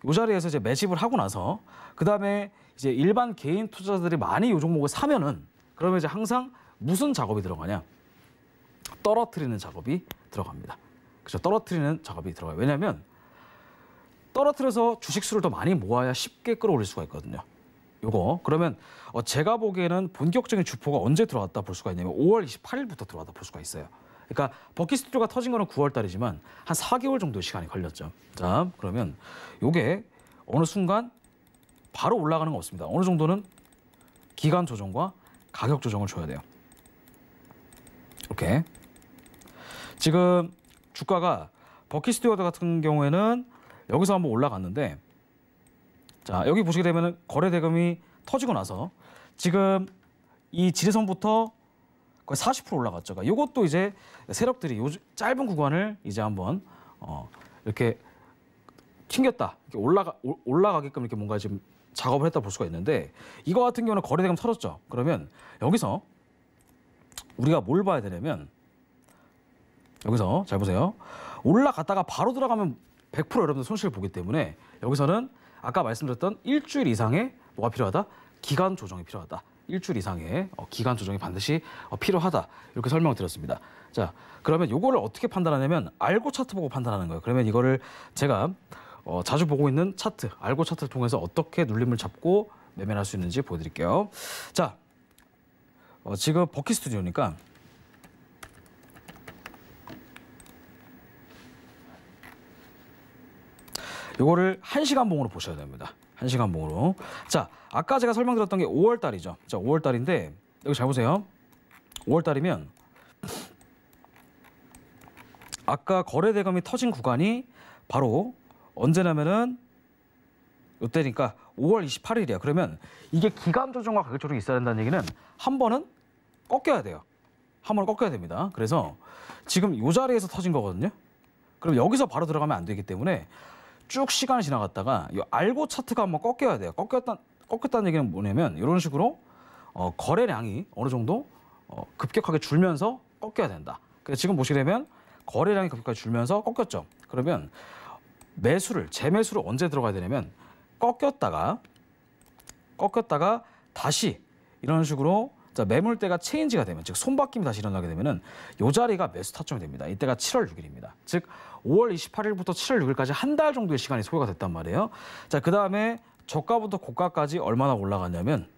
이 자리에서 이제 매집을 하고 나서 그다음에 이제 일반 개인 투자자들이 많이 이 종목을 사면은 그러면 이제 항상 무슨 작업이 들어가냐? 떨어뜨리는 작업이 들어갑니다. 그죠? 떨어뜨리는 작업이 들어가요. 왜냐하면 떨어뜨려서 주식 수를 더 많이 모아야 쉽게 끌어올릴 수가 있거든요. 요거 그러면 어, 제가 보기에는 본격적인 주포가 언제 들어왔다 볼 수가 있냐면 5월 28일부터 들어왔다 볼 수가 있어요. 그러니까 버킷 스튜디오가 터진 거는 9월 달이지만 한 4개월 정도 시간이 걸렸죠. 자 그러면 요게 어느 순간 바로 올라가는 거 없습니다. 어느 정도는 기간 조정과 가격 조정을 줘야 돼요. 이렇게 지금 주가가 버킷 스튜어드 같은 경우에는 여기서 한번 올라갔는데 자 여기 보시게 되면 거래 대금이 터지고 나서 지금 이 지리선부터 거의 40% 올라갔죠. 그러니까 이것도 이제 세력들이 요 짧은 구간을 이제 한번 어, 이렇게 튕겼다 이렇게 올라가 올라가게끔 이렇게 뭔가 지금 작업을 했다 볼 수가 있는데 이거 같은 경우는 거래 대금 터졌죠. 그러면 여기서 우리가 뭘 봐야 되냐면 여기서 잘 보세요. 올라갔다가 바로 들어가면 100% 여러분들 손실을 보기 때문에 여기서는 아까 말씀드렸던 일주일 이상의 뭐가 필요하다? 기간 조정이 필요하다. 일주일 이상의 어, 기간 조정이 반드시 어, 필요하다. 이렇게 설명을 드렸습니다. 자, 그러면 이거를 어떻게 판단하냐면 알고 차트 보고 판단하는 거예요. 그러면 이거를 제가 어, 자주 보고 있는 차트, 알고 차트를 통해서 어떻게 눌림을 잡고 매매할 수 있는지 보여드릴게요. 자, 어, 지금 버킷 스튜디오니까 이거를 1시간 봉으로 보셔야 됩니다. 1시간 봉으로. 자, 아까 제가 설명드렸던 게 5월 달이죠. 자, 5월 달인데 여기 잘 보세요. 5월 달이면 아까 거래 대금이 터진 구간이 바로 언제냐면은 이때니까 5월 28일이야. 그러면 이게 기간 조정과 가격 조정이 있어야 된다는 얘기는 한 번은 꺾여야 돼요. 한 번은 꺾여야 됩니다. 그래서 지금 이 자리에서 터진 거거든요. 그럼 여기서 바로 들어가면 안 되기 때문에 쭉 시간이 지나갔다가 이 알고 차트가 한번 꺾여야 돼요. 꺾였다 꺾였다는 얘기는 뭐냐면 이런 식으로 어, 거래량이 어느 정도 어, 급격하게 줄면서 꺾여야 된다. 그래서 지금 보시게 되면 거래량이 급격하게 줄면서 꺾였죠. 그러면 매수를 재매수를 언제 들어가야 되냐면 꺾였다가 꺾였다가 다시 이런 식으로 자, 매물대가 체인지가 되면 즉 손바뀜이 다시 일어나게 되면은 요 자리가 매수 타점이 됩니다. 이때가 7월 6일입니다. 즉 5월 28일부터 7월 6일까지 한 달 정도의 시간이 소요가 됐단 말이에요. 자, 그다음에 저가부터 고가까지 얼마나 올라갔냐면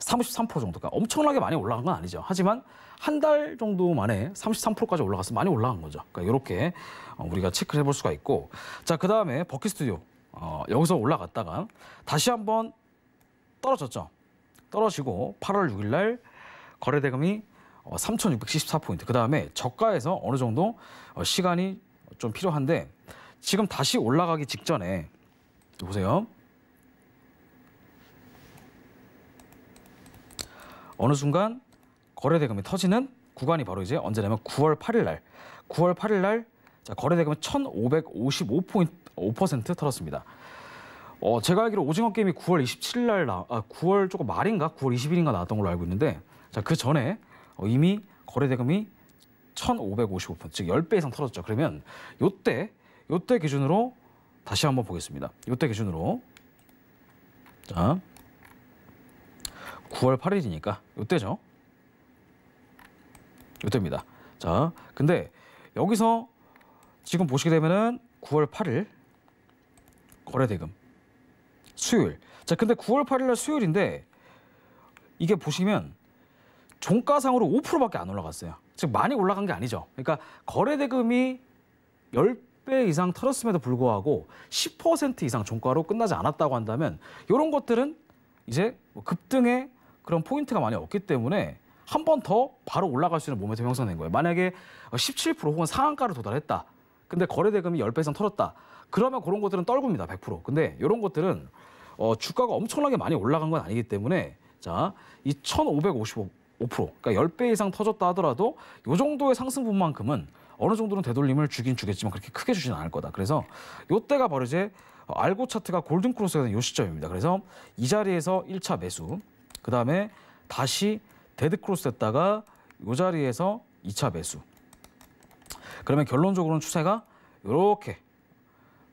33% 정도. 가 그러니까 엄청나게 많이 올라간 건 아니죠. 하지만 한 달 정도 만에 33%까지 올라갔으 많이 올라간 거죠. 그러니까 이렇게 어, 우리가 체크를 해볼 수가 있고 자, 그다음에 버킷 스튜디오 어, 여기서 올라갔다가 다시 한번 떨어졌죠. 떨어지고 8월 6일 날 거래 대금이 3,674포인트. 어, 그다음에 저가에서 어느 정도 어, 시간이 좀 필요한데 지금 다시 올라가기 직전에 보세요. 어느 순간 거래 대금이 터지는 구간이 바로 이제 언제냐면 9월 8일 날. 9월 8일 날 거래 대금은 1,555포인트 5% 털었습니다. 어, 제가 알기로 오징어 게임이 9월 27일 날 나, 아, 9월 조금 말인가 9월 20일인가 나왔던 걸로 알고 있는데 자, 그 전에 어, 이미 거래 대금이 1,555푼, 즉 10배 이상 털어졌죠. 그러면 요때 요때 기준으로 다시 한번 보겠습니다. 요때 기준으로 자 9월 8일이니까 요때죠. 요때입니다. 자, 근데 여기서 지금 보시게 되면은 9월 8일 거래 대금 수요일. 자, 근데 9월 8일 날 수요일인데 이게 보시면 종가상으로 5%밖에 안 올라갔어요. 즉 많이 올라간 게 아니죠. 그러니까 거래대금이 10배 이상 털었음에도 불구하고 10% 이상 종가로 끝나지 않았다고 한다면 이런 것들은 이제 뭐 급등의 그런 포인트가 많이 없기 때문에 한 번 더 바로 올라갈 수 있는 모멘텀 형성된 거예요. 만약에 17% 혹은 상한가로 도달했다. 근데 거래대금이 10배 이상 털었다. 그러면 그런 것들은 떨굽니다. 100%. 근데 이런 것들은 어, 주가가 엄청나게 많이 올라간 건 아니기 때문에 자, 이1,555% 그러니까 10배 이상 터졌다 하더라도 이 정도의 상승분만큼은 어느 정도는 되돌림을 주긴 주겠지만 그렇게 크게 주지는 않을 거다. 그래서 이때가 바로 이제 알고 차트가 골든 크로스가 된요 시점입니다. 그래서 이 자리에서 1차 매수, 그 다음에 다시 데드 크로스 됐다가 이 자리에서 2차 매수. 그러면 결론적으로는 추세가 이렇게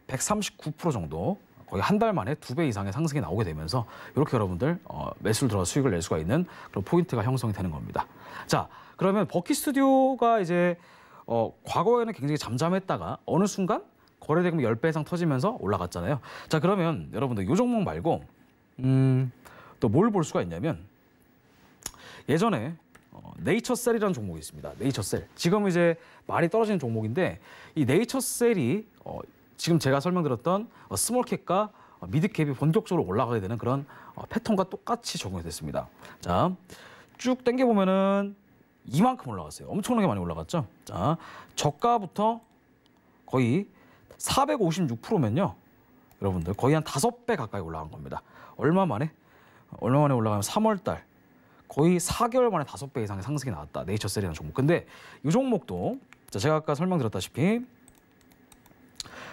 139% 정도 거의 한 달 만에 두 배 이상의 상승이 나오게 되면서 이렇게 여러분들 어, 매수를 들어 수익을 낼 수가 있는 그런 포인트가 형성이 되는 겁니다. 자, 그러면 버킷 스튜디오가 이제 어, 과거에는 굉장히 잠잠했다가 어느 순간 거래 대금 10배 이상 터지면서 올라갔잖아요. 자, 그러면 여러분들 요 종목 말고 음, 또뭘 볼 수가 있냐면 예전에 어, 네이처셀이라는 종목이 있습니다. 네이처셀. 지금 이제 많이 떨어지는 종목인데 이 네이처셀이 어, 지금 제가 설명드렸던 스몰캡과 어, 미드캡이 어, 본격적으로 올라가게 되는 그런 어, 패턴과 똑같이 적용이 됐습니다. 자, 쭉 당겨 보면은 이만큼 올라갔어요. 엄청나게 많이 올라갔죠. 자, 저가부터 거의 456%면요. 여러분들 거의 한 5배 가까이 올라간 겁니다. 얼마 만에? 얼마 만에 올라가면 3월 달 거의 4개월 만에 5배 이상의 상승이 나왔다. 네이처셀이라는 종목. 근데 이 종목도 제가 아까 설명드렸다시피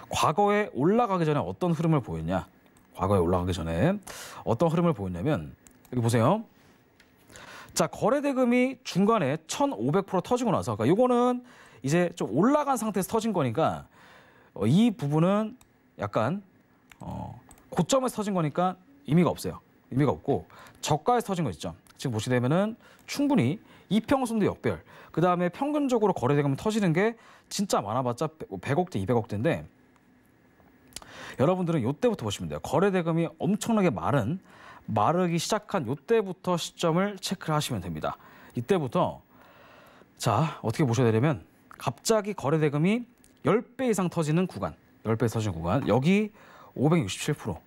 과거에 올라가기 전에 어떤 흐름을 보였냐? 과거에 올라가기 전에 어떤 흐름을 보였냐면 여기 보세요. 자 거래 대금이 중간에 1,500% 터지고 나서 그러니까 이거는 이제 좀 올라간 상태에서 터진 거니까 어, 이 부분은 약간 어, 고점에서 터진 거니까 의미가 없어요. 의미가 없고 저가에서 터진 거 있죠. 지금 보시게 되면은 충분히 이평선도 역별 그 다음에 평균적으로 거래대금 터지는 게 진짜 많아봤자 100억대 뭐 200억대인데 여러분들은 이때부터 보시면 돼요. 거래 대금이 엄청나게 마른 마르기 시작한 이때부터 시점을 체크를 하시면 됩니다. 이때부터 자 어떻게 보셔야 되냐면 갑자기 거래 대금이 10배 이상 터지는 구간 10배 터지는 구간 여기 567%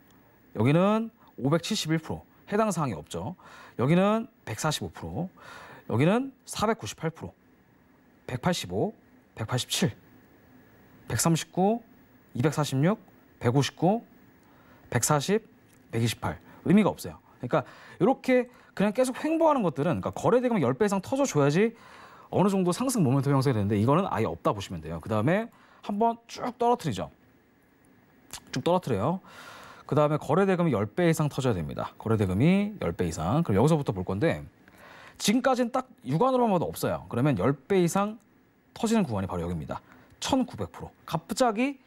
여기는 571% 해당 사항이 없죠. 여기는 145% 여기는 498% 185 187 139 246 159, 140, 128 의미가 없어요. 그러니까 이렇게 그냥 계속 횡보하는 것들은 그러니까 거래대금 10배 이상 터져줘야지 어느 정도 상승 모멘텀 형성이 되는데 이거는 아예 없다 보시면 돼요. 그 다음에 한번 쭉 떨어뜨리죠. 쭉 떨어뜨려요. 그 다음에 거래대금이 10배 이상 터져야 됩니다. 거래대금이 10배 이상. 그럼 여기서부터 볼 건데 지금까지는 딱 육안으로만 봐도 없어요. 그러면 10배 이상 터지는 구간이 바로 여기입니다. 1900% 갑자기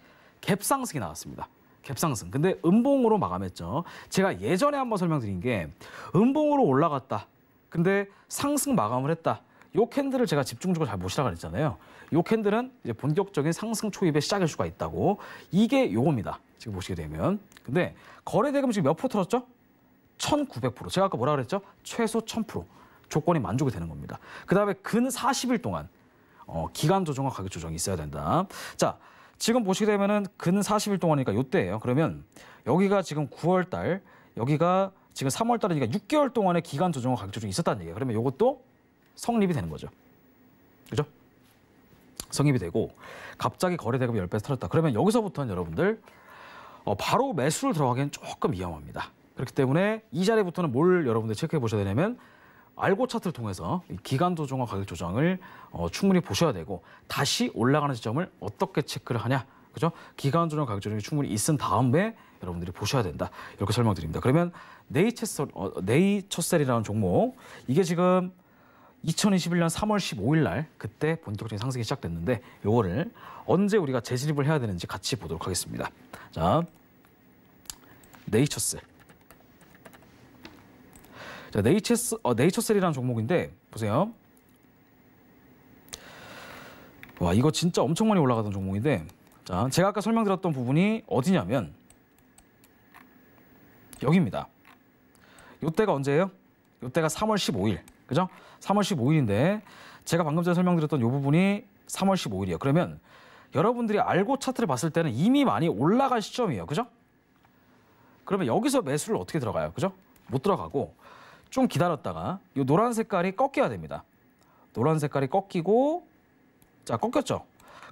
갭상승이 나왔습니다. 갭상승. 근데 음봉으로 마감했죠. 제가 예전에 한번 설명드린 게 음봉으로 올라갔다. 근데 상승 마감을 했다. 요 캔들을 제가 집중적으로 잘 보시라 그랬잖아요. 요 캔들은 이제 본격적인 상승 초입의 시작일 수가 있다고. 이게 요겁니다. 지금 보시게 되면. 근데 거래 대금 지금 몇 프로 털었죠? 1900%. 제가 아까 뭐라 그랬죠? 최소 1000%. 조건이 만족이 되는 겁니다. 그다음에 근 40일 동안 어, 기간 조정과 가격 조정이 있어야 된다. 자, 지금 보시게 되면은 근 40일 동안이니까 요때예요. 그러면 여기가 지금 9월 달, 여기가 지금 3월 달이니까 6개월 동안의 기간 조정과 가격 조정이 있었다는 얘기예요. 그러면 이것도 성립이 되는 거죠. 그죠? 성립이 되고 갑자기 거래 대금이 10배 떨어졌다. 그러면 여기서부터는 여러분들 어, 바로 매수를 들어가기엔 조금 위험합니다. 그렇기 때문에 이 자리부터는 뭘 여러분들 체크해 보셔야 되냐면 알고 차트를 통해서 기간 조정과 가격 조정을 어, 충분히 보셔야 되고 다시 올라가는 지점을 어떻게 체크를 하냐 그죠? 기간 조정 가격 조정이 충분히 있은 다음에 여러분들이 보셔야 된다 이렇게 설명드립니다. 그러면 네이처셀 어, 네이처셀이라는 종목 이게 지금 2021년 3월 15일 날 그때 본격적인 상승이 시작됐는데 요거를 언제 우리가 재진입을 해야 되는지 같이 보도록 하겠습니다. 자, 네이처셀. 자, 네이처스, 어, 네이처셀이라는 종목인데 보세요. 와 이거 진짜 엄청 많이 올라가던 종목인데 자 제가 아까 설명드렸던 부분이 어디냐면 여기입니다. 이때가 언제예요? 이때가 3월 15일 그죠? 3월 15일인데 제가 방금 전에 설명드렸던 이 부분이 3월 15일이에요. 그러면 여러분들이 알고 차트를 봤을 때는 이미 많이 올라갈 시점이에요. 그죠? 그러면 여기서 매수를 어떻게 들어가요? 그죠? 못 들어가고 좀 기다렸다가 이 노란 색깔이 꺾여야 됩니다. 노란 색깔이 꺾이고 자 꺾였죠.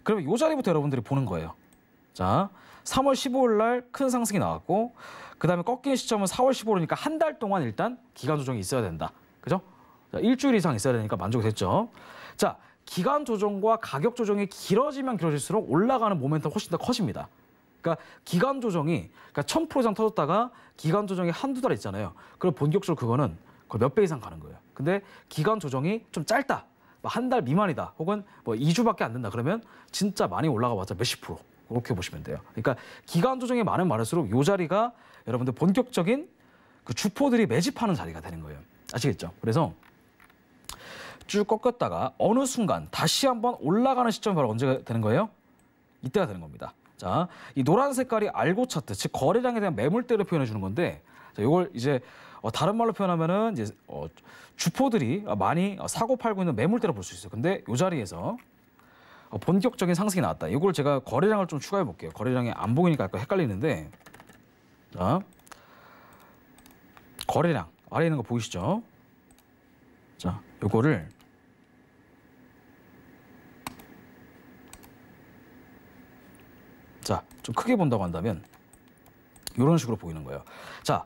그러면 이 자리부터 여러분들이 보는 거예요. 자 3월 15일 날 큰 상승이 나왔고 그 다음에 꺾인 시점은 4월 15일이니까 한 달 동안 일단 기간 조정이 있어야 된다. 그죠? 자, 일주일 이상 있어야 되니까 만족이 됐죠. 자 기간 조정과 가격 조정이 길어지면 길어질수록 올라가는 모멘텀 훨씬 더 커집니다. 그러니까 기간 조정이 그러니까 1000% 이상 터졌다가 기간 조정이 한두 달 있잖아요. 그리고 본격적으로 그거는 거의 몇배 이상 가는 거예요. 근데 기간 조정이 좀 짧다. 뭐 한달 미만이다. 혹은 뭐 2주밖에 안 된다. 그러면 진짜 많이 올라가봤자 몇십 프로. 그렇게 보시면 돼요. 그러니까 기간 조정이 많은 많을수록 이 자리가 여러분들 본격적인 그 주포들이 매집하는 자리가 되는 거예요. 아시겠죠? 그래서 쭉 꺾였다가 어느 순간 다시 한번 올라가는 시점이 바로 언제가 되는 거예요? 이때가 되는 겁니다. 자, 이 노란 색깔이 알고 차트, 즉 거래량에 대한 매물대를 표현해 주는 건데 자, 이걸 이제 어, 다른 말로 표현하면은 이제 어, 주포들이 많이 사고 팔고 있는 매물대로 볼 수 있어요. 근데 이 자리에서 어, 본격적인 상승이 나왔다. 이걸 제가 거래량을 좀 추가해 볼게요. 거래량이 안 보이니까 약간 헷갈리는데 자, 거래량 아래 있는 거 보이시죠? 자, 요거를 자, 좀 크게 본다고 한다면 이런 식으로 보이는 거예요. 자,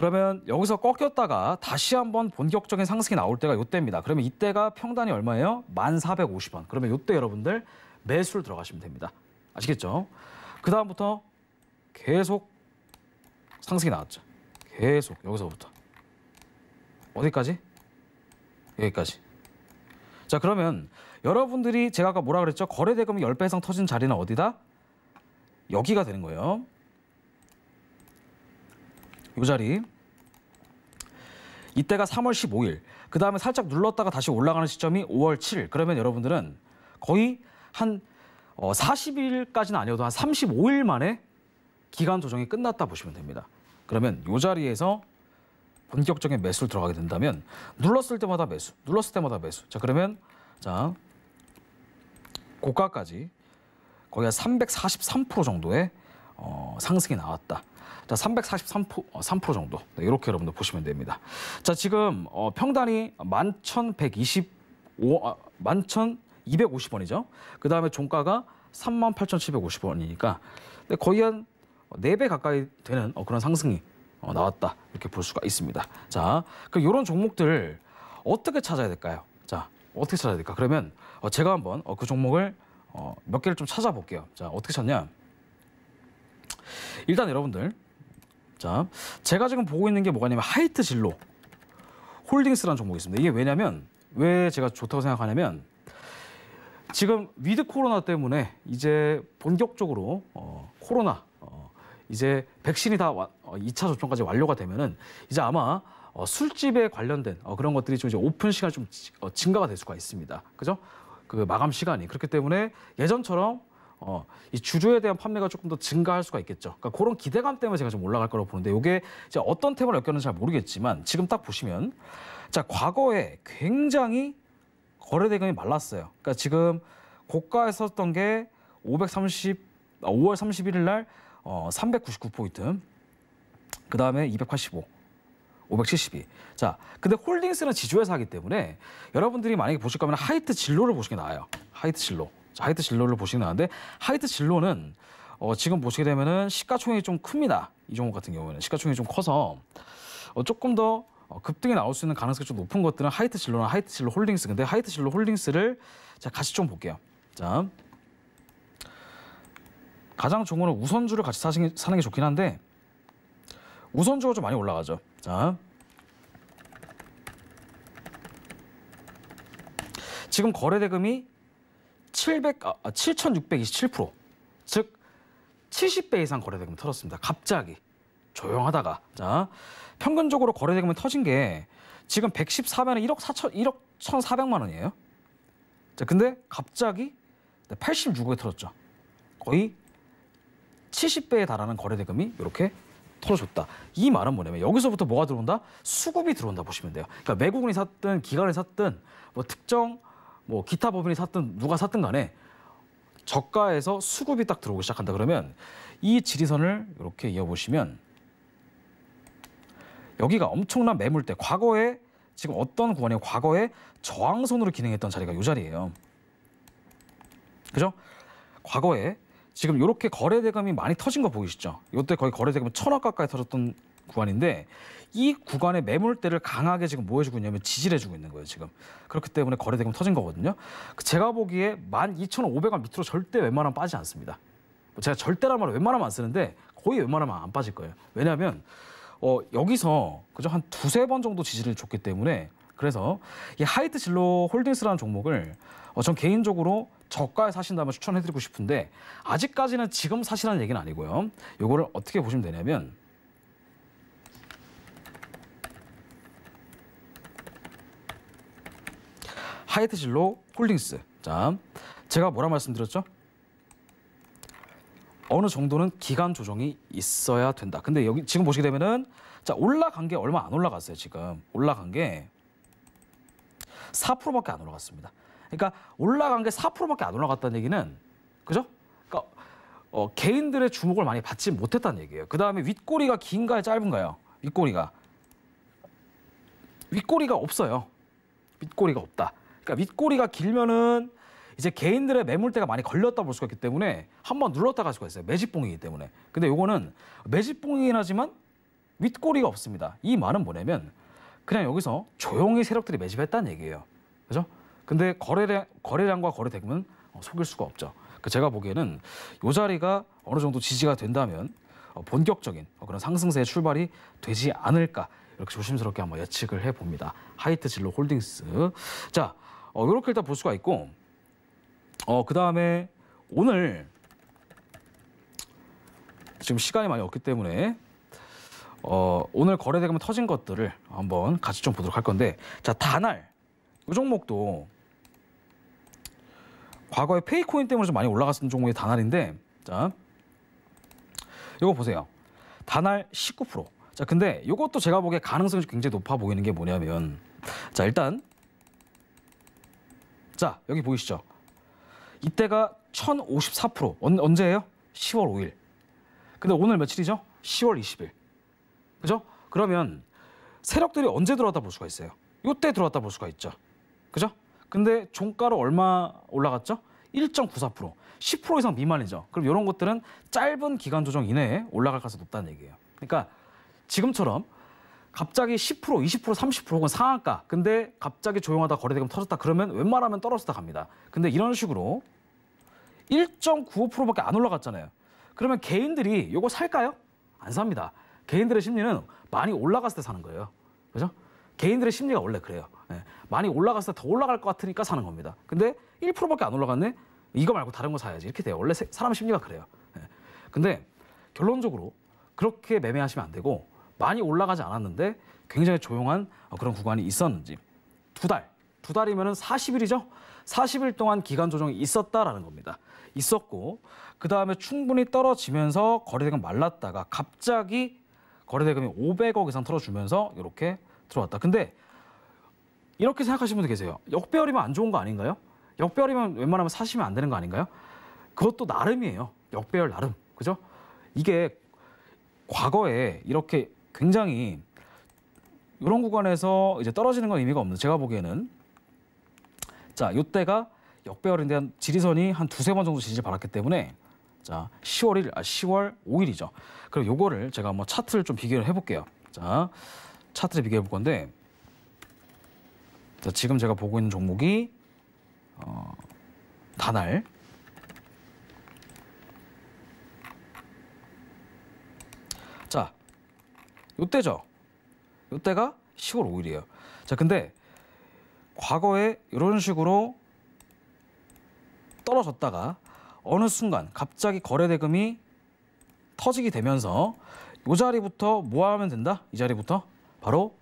그러면 여기서 꺾였다가 다시 한번 본격적인 상승이 나올 때가 이때입니다. 그러면 이때가 평단이 얼마예요? 1,450원. 그러면 이때 여러분들 매수를 들어가시면 됩니다. 아시겠죠? 그 다음부터 계속 상승이 나왔죠. 계속 여기서부터. 어디까지? 여기까지. 자 그러면 여러분들이 제가 아까 뭐라 그랬죠? 거래대금이 10배 이상 터진 자리는 어디다? 여기가 되는 거예요. 이 자리. 이때가 3월 15일. 그 다음에 살짝 눌렀다가 다시 올라가는 시점이 5월 7일. 그러면 여러분들은 거의 한 40일까지는 어, 아니어도 한 35일 만에 기간 조정이 끝났다 보시면 됩니다. 그러면 이 자리에서 본격적인 매수를 들어가게 된다면 눌렀을 때마다 매수, 눌렀을 때마다 매수. 자 그러면 자 고가까지 거의 한343% 정도의 어, 상승이 나왔다. 자, 343% 어, 정도. 네, 이렇게 여러분들 보시면 됩니다. 자, 지금 어, 평단이 11,125 아, 11,250원이죠. 그다음에 종가가 38,750원이니까 거의 한 4배 가까이 되는 어, 그런 상승이 어, 나왔다. 이렇게 볼 수가 있습니다. 자, 그럼 이런 종목들 어떻게 찾아야 될까요? 자, 어떻게 찾아야 될까? 그러면 어, 제가 한번 어, 그 종목을 어, 몇 개를 좀 찾아볼게요. 자, 어떻게 찾냐? 일단 여러분들 자, 제가 지금 보고 있는 게 뭐가냐면 하이트 진로 홀딩스라는 종목이 있습니다. 이게 왜냐면 왜 제가 좋다고 생각하냐면 지금 위드 코로나 때문에 이제 본격적으로 어, 코로나 어, 이제 백신이 다 와, 어, 2차 접종까지 완료가 되면은 이제 아마 어, 술집에 관련된 어, 그런 것들이 좀 이제 오픈 시간이 좀 어, 증가가 될 수가 있습니다. 그죠? 그 마감 시간이 그렇기 때문에 예전처럼 어, 이 주조에 대한 판매가 조금 더 증가할 수가 있겠죠. 그러니까 그런 기대감 때문에 제가 좀 올라갈 거라고 보는데 이게 이제 어떤 템을 엮였는지 잘 모르겠지만 지금 딱 보시면 자 과거에 굉장히 거래 대금이 말랐어요. 그러니까 지금 고가에 썼던 게 530, 5월 31일 날 어, 399포인트, 그 다음에 285, 572. 자, 근데 홀딩스는 지주회사기 때문에 여러분들이 만약에 보실 거면 하이트 진로를 보시는 게 나아요. 하이트 진로. 하이트 진로를 보시면 나는데 하이트 진로는 어, 지금 보시게 되면은 시가총액이 좀 큽니다. 이 종목 같은 경우에는 시가총액이 좀 커서 어, 조금 더 어, 급등이 나올 수 있는 가능성이 좀 높은 것들은 하이트 진로나 하이트 진로 홀딩스. 근데 하이트 진로 홀딩스를 자, 같이 좀 볼게요. 자. 가장 좋은 거는 우선주를 같이 사시는, 사는 게 좋긴 한데 우선주가 좀 많이 올라가죠. 자. 지금 거래대금이 700, 아, 7,627%. 아, 즉, 70배 이상 거래대금이 터졌습니다. 갑자기. 조용하다가. 자, 평균적으로 거래대금이 터진 게 지금 114만에 1억 4천, 1억 1,400만 원이에요. 자, 근데 갑자기 86억에 터졌죠. 거의 70배에 달하는 거래대금이 이렇게 터졌다. 이 말은 뭐냐면 여기서부터 뭐가 들어온다? 수급이 들어온다 보시면 돼요. 그러니까 외국인이 샀든 기관이 샀든 뭐 특정 뭐 기타 법인이 샀든 누가 샀든 간에 저가에서 수급이 딱 들어오기 시작한다 그러면 이 지리선을 이렇게 이어보시면 여기가 엄청난 매물대 과거에 지금 어떤 구간이 과거에 저항선으로 기능했던 자리가 이 자리예요. 그죠? 과거에 지금 이렇게 거래대금이 많이 터진 거 보이시죠? 이때 거의 거래대금이 천억 가까이 터졌던 구간인데 이 구간의 매물대를 강하게 지금 뭐 해주고 있냐면 지지를 해주고 있는 거예요, 지금. 그렇기 때문에 거래대금 터진 거거든요. 그 제가 보기에 12,500원 밑으로 절대 웬만하면 빠지지 않습니다. 뭐 제가 절대란 말을 웬만하면 안 쓰는데 거의 웬만하면 안 빠질 거예요. 왜냐하면 어, 여기서 그저 한 두세 번 정도 지지를 줬기 때문에 그래서 이 하이트 진로 홀딩스라는 종목을 어, 전 개인적으로 저가에 사신다면 추천해드리고 싶은데 아직까지는 지금 사시라는 얘기는 아니고요. 요거를 어떻게 보시면 되냐면 하이트 실로 홀딩스. 자, 제가 뭐라 말씀드렸죠? 어느 정도는 기간 조정이 있어야 된다. 근데 여기 지금 보시게 되면은 자 올라간 게 얼마 안 올라갔어요. 지금 올라간 게 4%밖에 안 올라갔습니다. 그러니까 올라간 게 4%밖에 안 올라갔다는 얘기는 그죠? 그러니까 어, 개인들의 주목을 많이 받지 못했다는 얘기예요. 그 다음에 윗꼬리가 긴가요, 짧은가요? 윗꼬리가 윗꼬리가 없어요. 윗꼬리가 없다. 그러니까 밑꼬리가 길면은 이제 개인들의 매물대가 많이 걸렸다 볼 수가 있기 때문에 한번 눌렀다 갈 수가 있어요. 매집봉이기 때문에. 근데 요거는 매집봉이긴 하지만 윗꼬리가 없습니다. 이 말은 뭐냐면 그냥 여기서 조용히 세력들이 매집했다는 얘기예요. 그죠? 근데 거래량, 거래량과 거래대금은 어, 속일 수가 없죠. 그 제가 보기에는 요 자리가 어느 정도 지지가 된다면 어, 본격적인 어, 그런 상승세의 출발이 되지 않을까 이렇게 조심스럽게 한번 예측을 해봅니다. 하이트 진로 홀딩스. 자. 어, 이렇게 일단 볼 수가 있고 어, 그 다음에 오늘 지금 시간이 많이 없기 때문에 어, 오늘 거래대금 터진 것들을 한번 같이 좀 보도록 할 건데 자 단알 이 종목도 과거에 페이코인 때문에 좀 많이 올라갔던 종목이 단알인데 자 이거 보세요 단알 19%자 근데 이것도 제가 보기에 가능성이 굉장히 높아 보이는 게 뭐냐면 자 일단 자, 여기 보이시죠? 이때가 1054% 언, 언제예요? 10월 5일. 근데 오늘 며칠이죠? 10월 20일. 그죠? 그러면 세력들이 언제 들어왔다 볼 수가 있어요? 이때 들어왔다 볼 수가 있죠. 그죠? 근데 종가로 얼마 올라갔죠? 1.94%. 10% 이상 미만이죠. 그럼 이런 것들은 짧은 기간 조정 이내에 올라갈 가능성이 높다는 얘기예요. 그러니까 지금처럼 갑자기 10% 20% 30% 혹은 상한가 근데 갑자기 조용하다 거래대금 터졌다 그러면 웬만하면 떨어졌다 갑니다. 근데 이런 식으로 1.95%밖에 안 올라갔잖아요. 그러면 개인들이 이거 살까요? 안 삽니다. 개인들의 심리는 많이 올라갔을 때 사는 거예요. 그죠? 개인들의 심리가 원래 그래요. 예. 많이 올라갔을 때 더 올라갈 것 같으니까 사는 겁니다. 근데 1%밖에 안 올라갔네? 이거 말고 다른 거 사야지. 이렇게 돼요. 원래 사람 심리가 그래요. 예. 근데 결론적으로 그렇게 매매하시면 안 되고 많이 올라가지 않았는데 굉장히 조용한 어, 그런 구간이 있었는지 두 달, 두 달이면 40일이죠. 40일 동안 기간 조정이 있었다라는 겁니다. 있었고 그 다음에 충분히 떨어지면서 거래대금 말랐다가 갑자기 거래대금이 500억 이상 털어주면서 이렇게 들어왔다. 근데 이렇게 생각하시는 분도 계세요. 역배열이면 안 좋은 거 아닌가요? 역배열이면 웬만하면 사시면 안 되는 거 아닌가요? 그것도 나름이에요. 역배열 나름. 그죠? 이게 과거에 이렇게 굉장히 이런 구간에서 이제 떨어지는 건 의미가 없는 제가 보기에는 자 요때가 역배열에 대한 지리선이 한 두세 번 정도 지지를 받았기 때문에 자 10월 1일 아 10월 5일이죠 그리고 요거를 제가 한번 차트를 좀 비교를 해볼게요 자 차트를 비교해 볼 건데 자, 지금 제가 보고 있는 종목이 어, 단알 요때죠. 요때가 10월 5일이에요. 자, 근데 과거에 이런 식으로 떨어졌다가 어느 순간 갑자기 거래대금이 터지게 되면서 이 자리부터 뭐 하면 된다? 이 자리부터 바로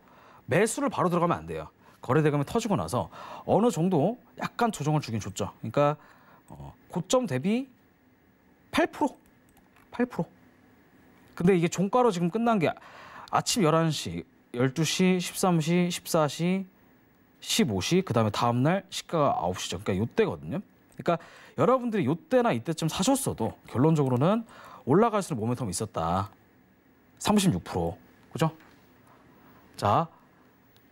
매수를 바로 들어가면 안 돼요. 거래대금이 터지고 나서 어느 정도 약간 조정을 주긴 줬죠. 그러니까 어, 고점 대비 8% 8% 근데 이게 종가로 지금 끝난 게 아침 11시, 12시, 13시, 14시, 15시, 그 다음에 다음날 시가가 9시죠. 그러니까 요때거든요. 그러니까 여러분들이 요때나 이때쯤 사셨어도 결론적으로는 올라갈수는 모멘텀이 있었다. 36%. 그죠? 자,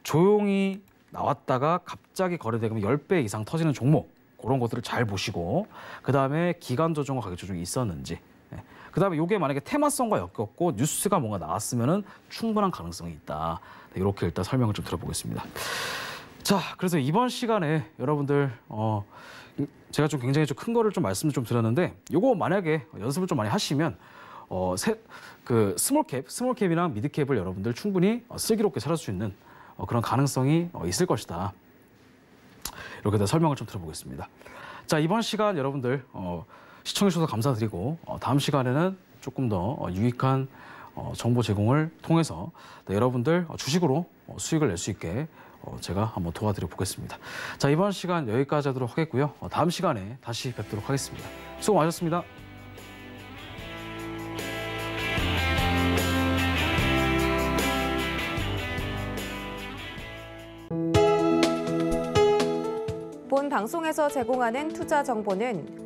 조용히 나왔다가 갑자기 거래대금이 10배 이상 터지는 종목 그런 것들을 잘 보시고 그 다음에 기간 조정과 가격 조정이 있었는지 그다음에 이게 만약에 테마성과 엮였고 뉴스가 뭔가 나왔으면 충분한 가능성이 있다. 네, 이렇게 일단 설명을 좀 들어보겠습니다. 자, 그래서 이번 시간에 여러분들 어 제가 좀 굉장히 좀 큰 거를 좀 말씀을 좀 드렸는데 이거 만약에 연습을 좀 많이 하시면 어, 세, 그 스몰캡, 스몰캡이랑 미드캡을 여러분들 충분히 어, 슬기롭게 찾을 수 있는 어, 그런 가능성이 어, 있을 것이다. 이렇게 설명을 좀 들어보겠습니다. 자, 이번 시간 여러분들 어, 시청해주셔서 감사드리고 어, 다음 시간에는 조금 더 어, 유익한 어, 정보 제공을 통해서 여러분들 주식으로 수익을 낼 수 있게 제가 한번 도와드려 보겠습니다. 자 이번 시간 여기까지 하도록 하겠고요. 다음 시간에 다시 뵙도록 하겠습니다. 수고 많으셨습니다. 방송에서 제공하는 투자 정보는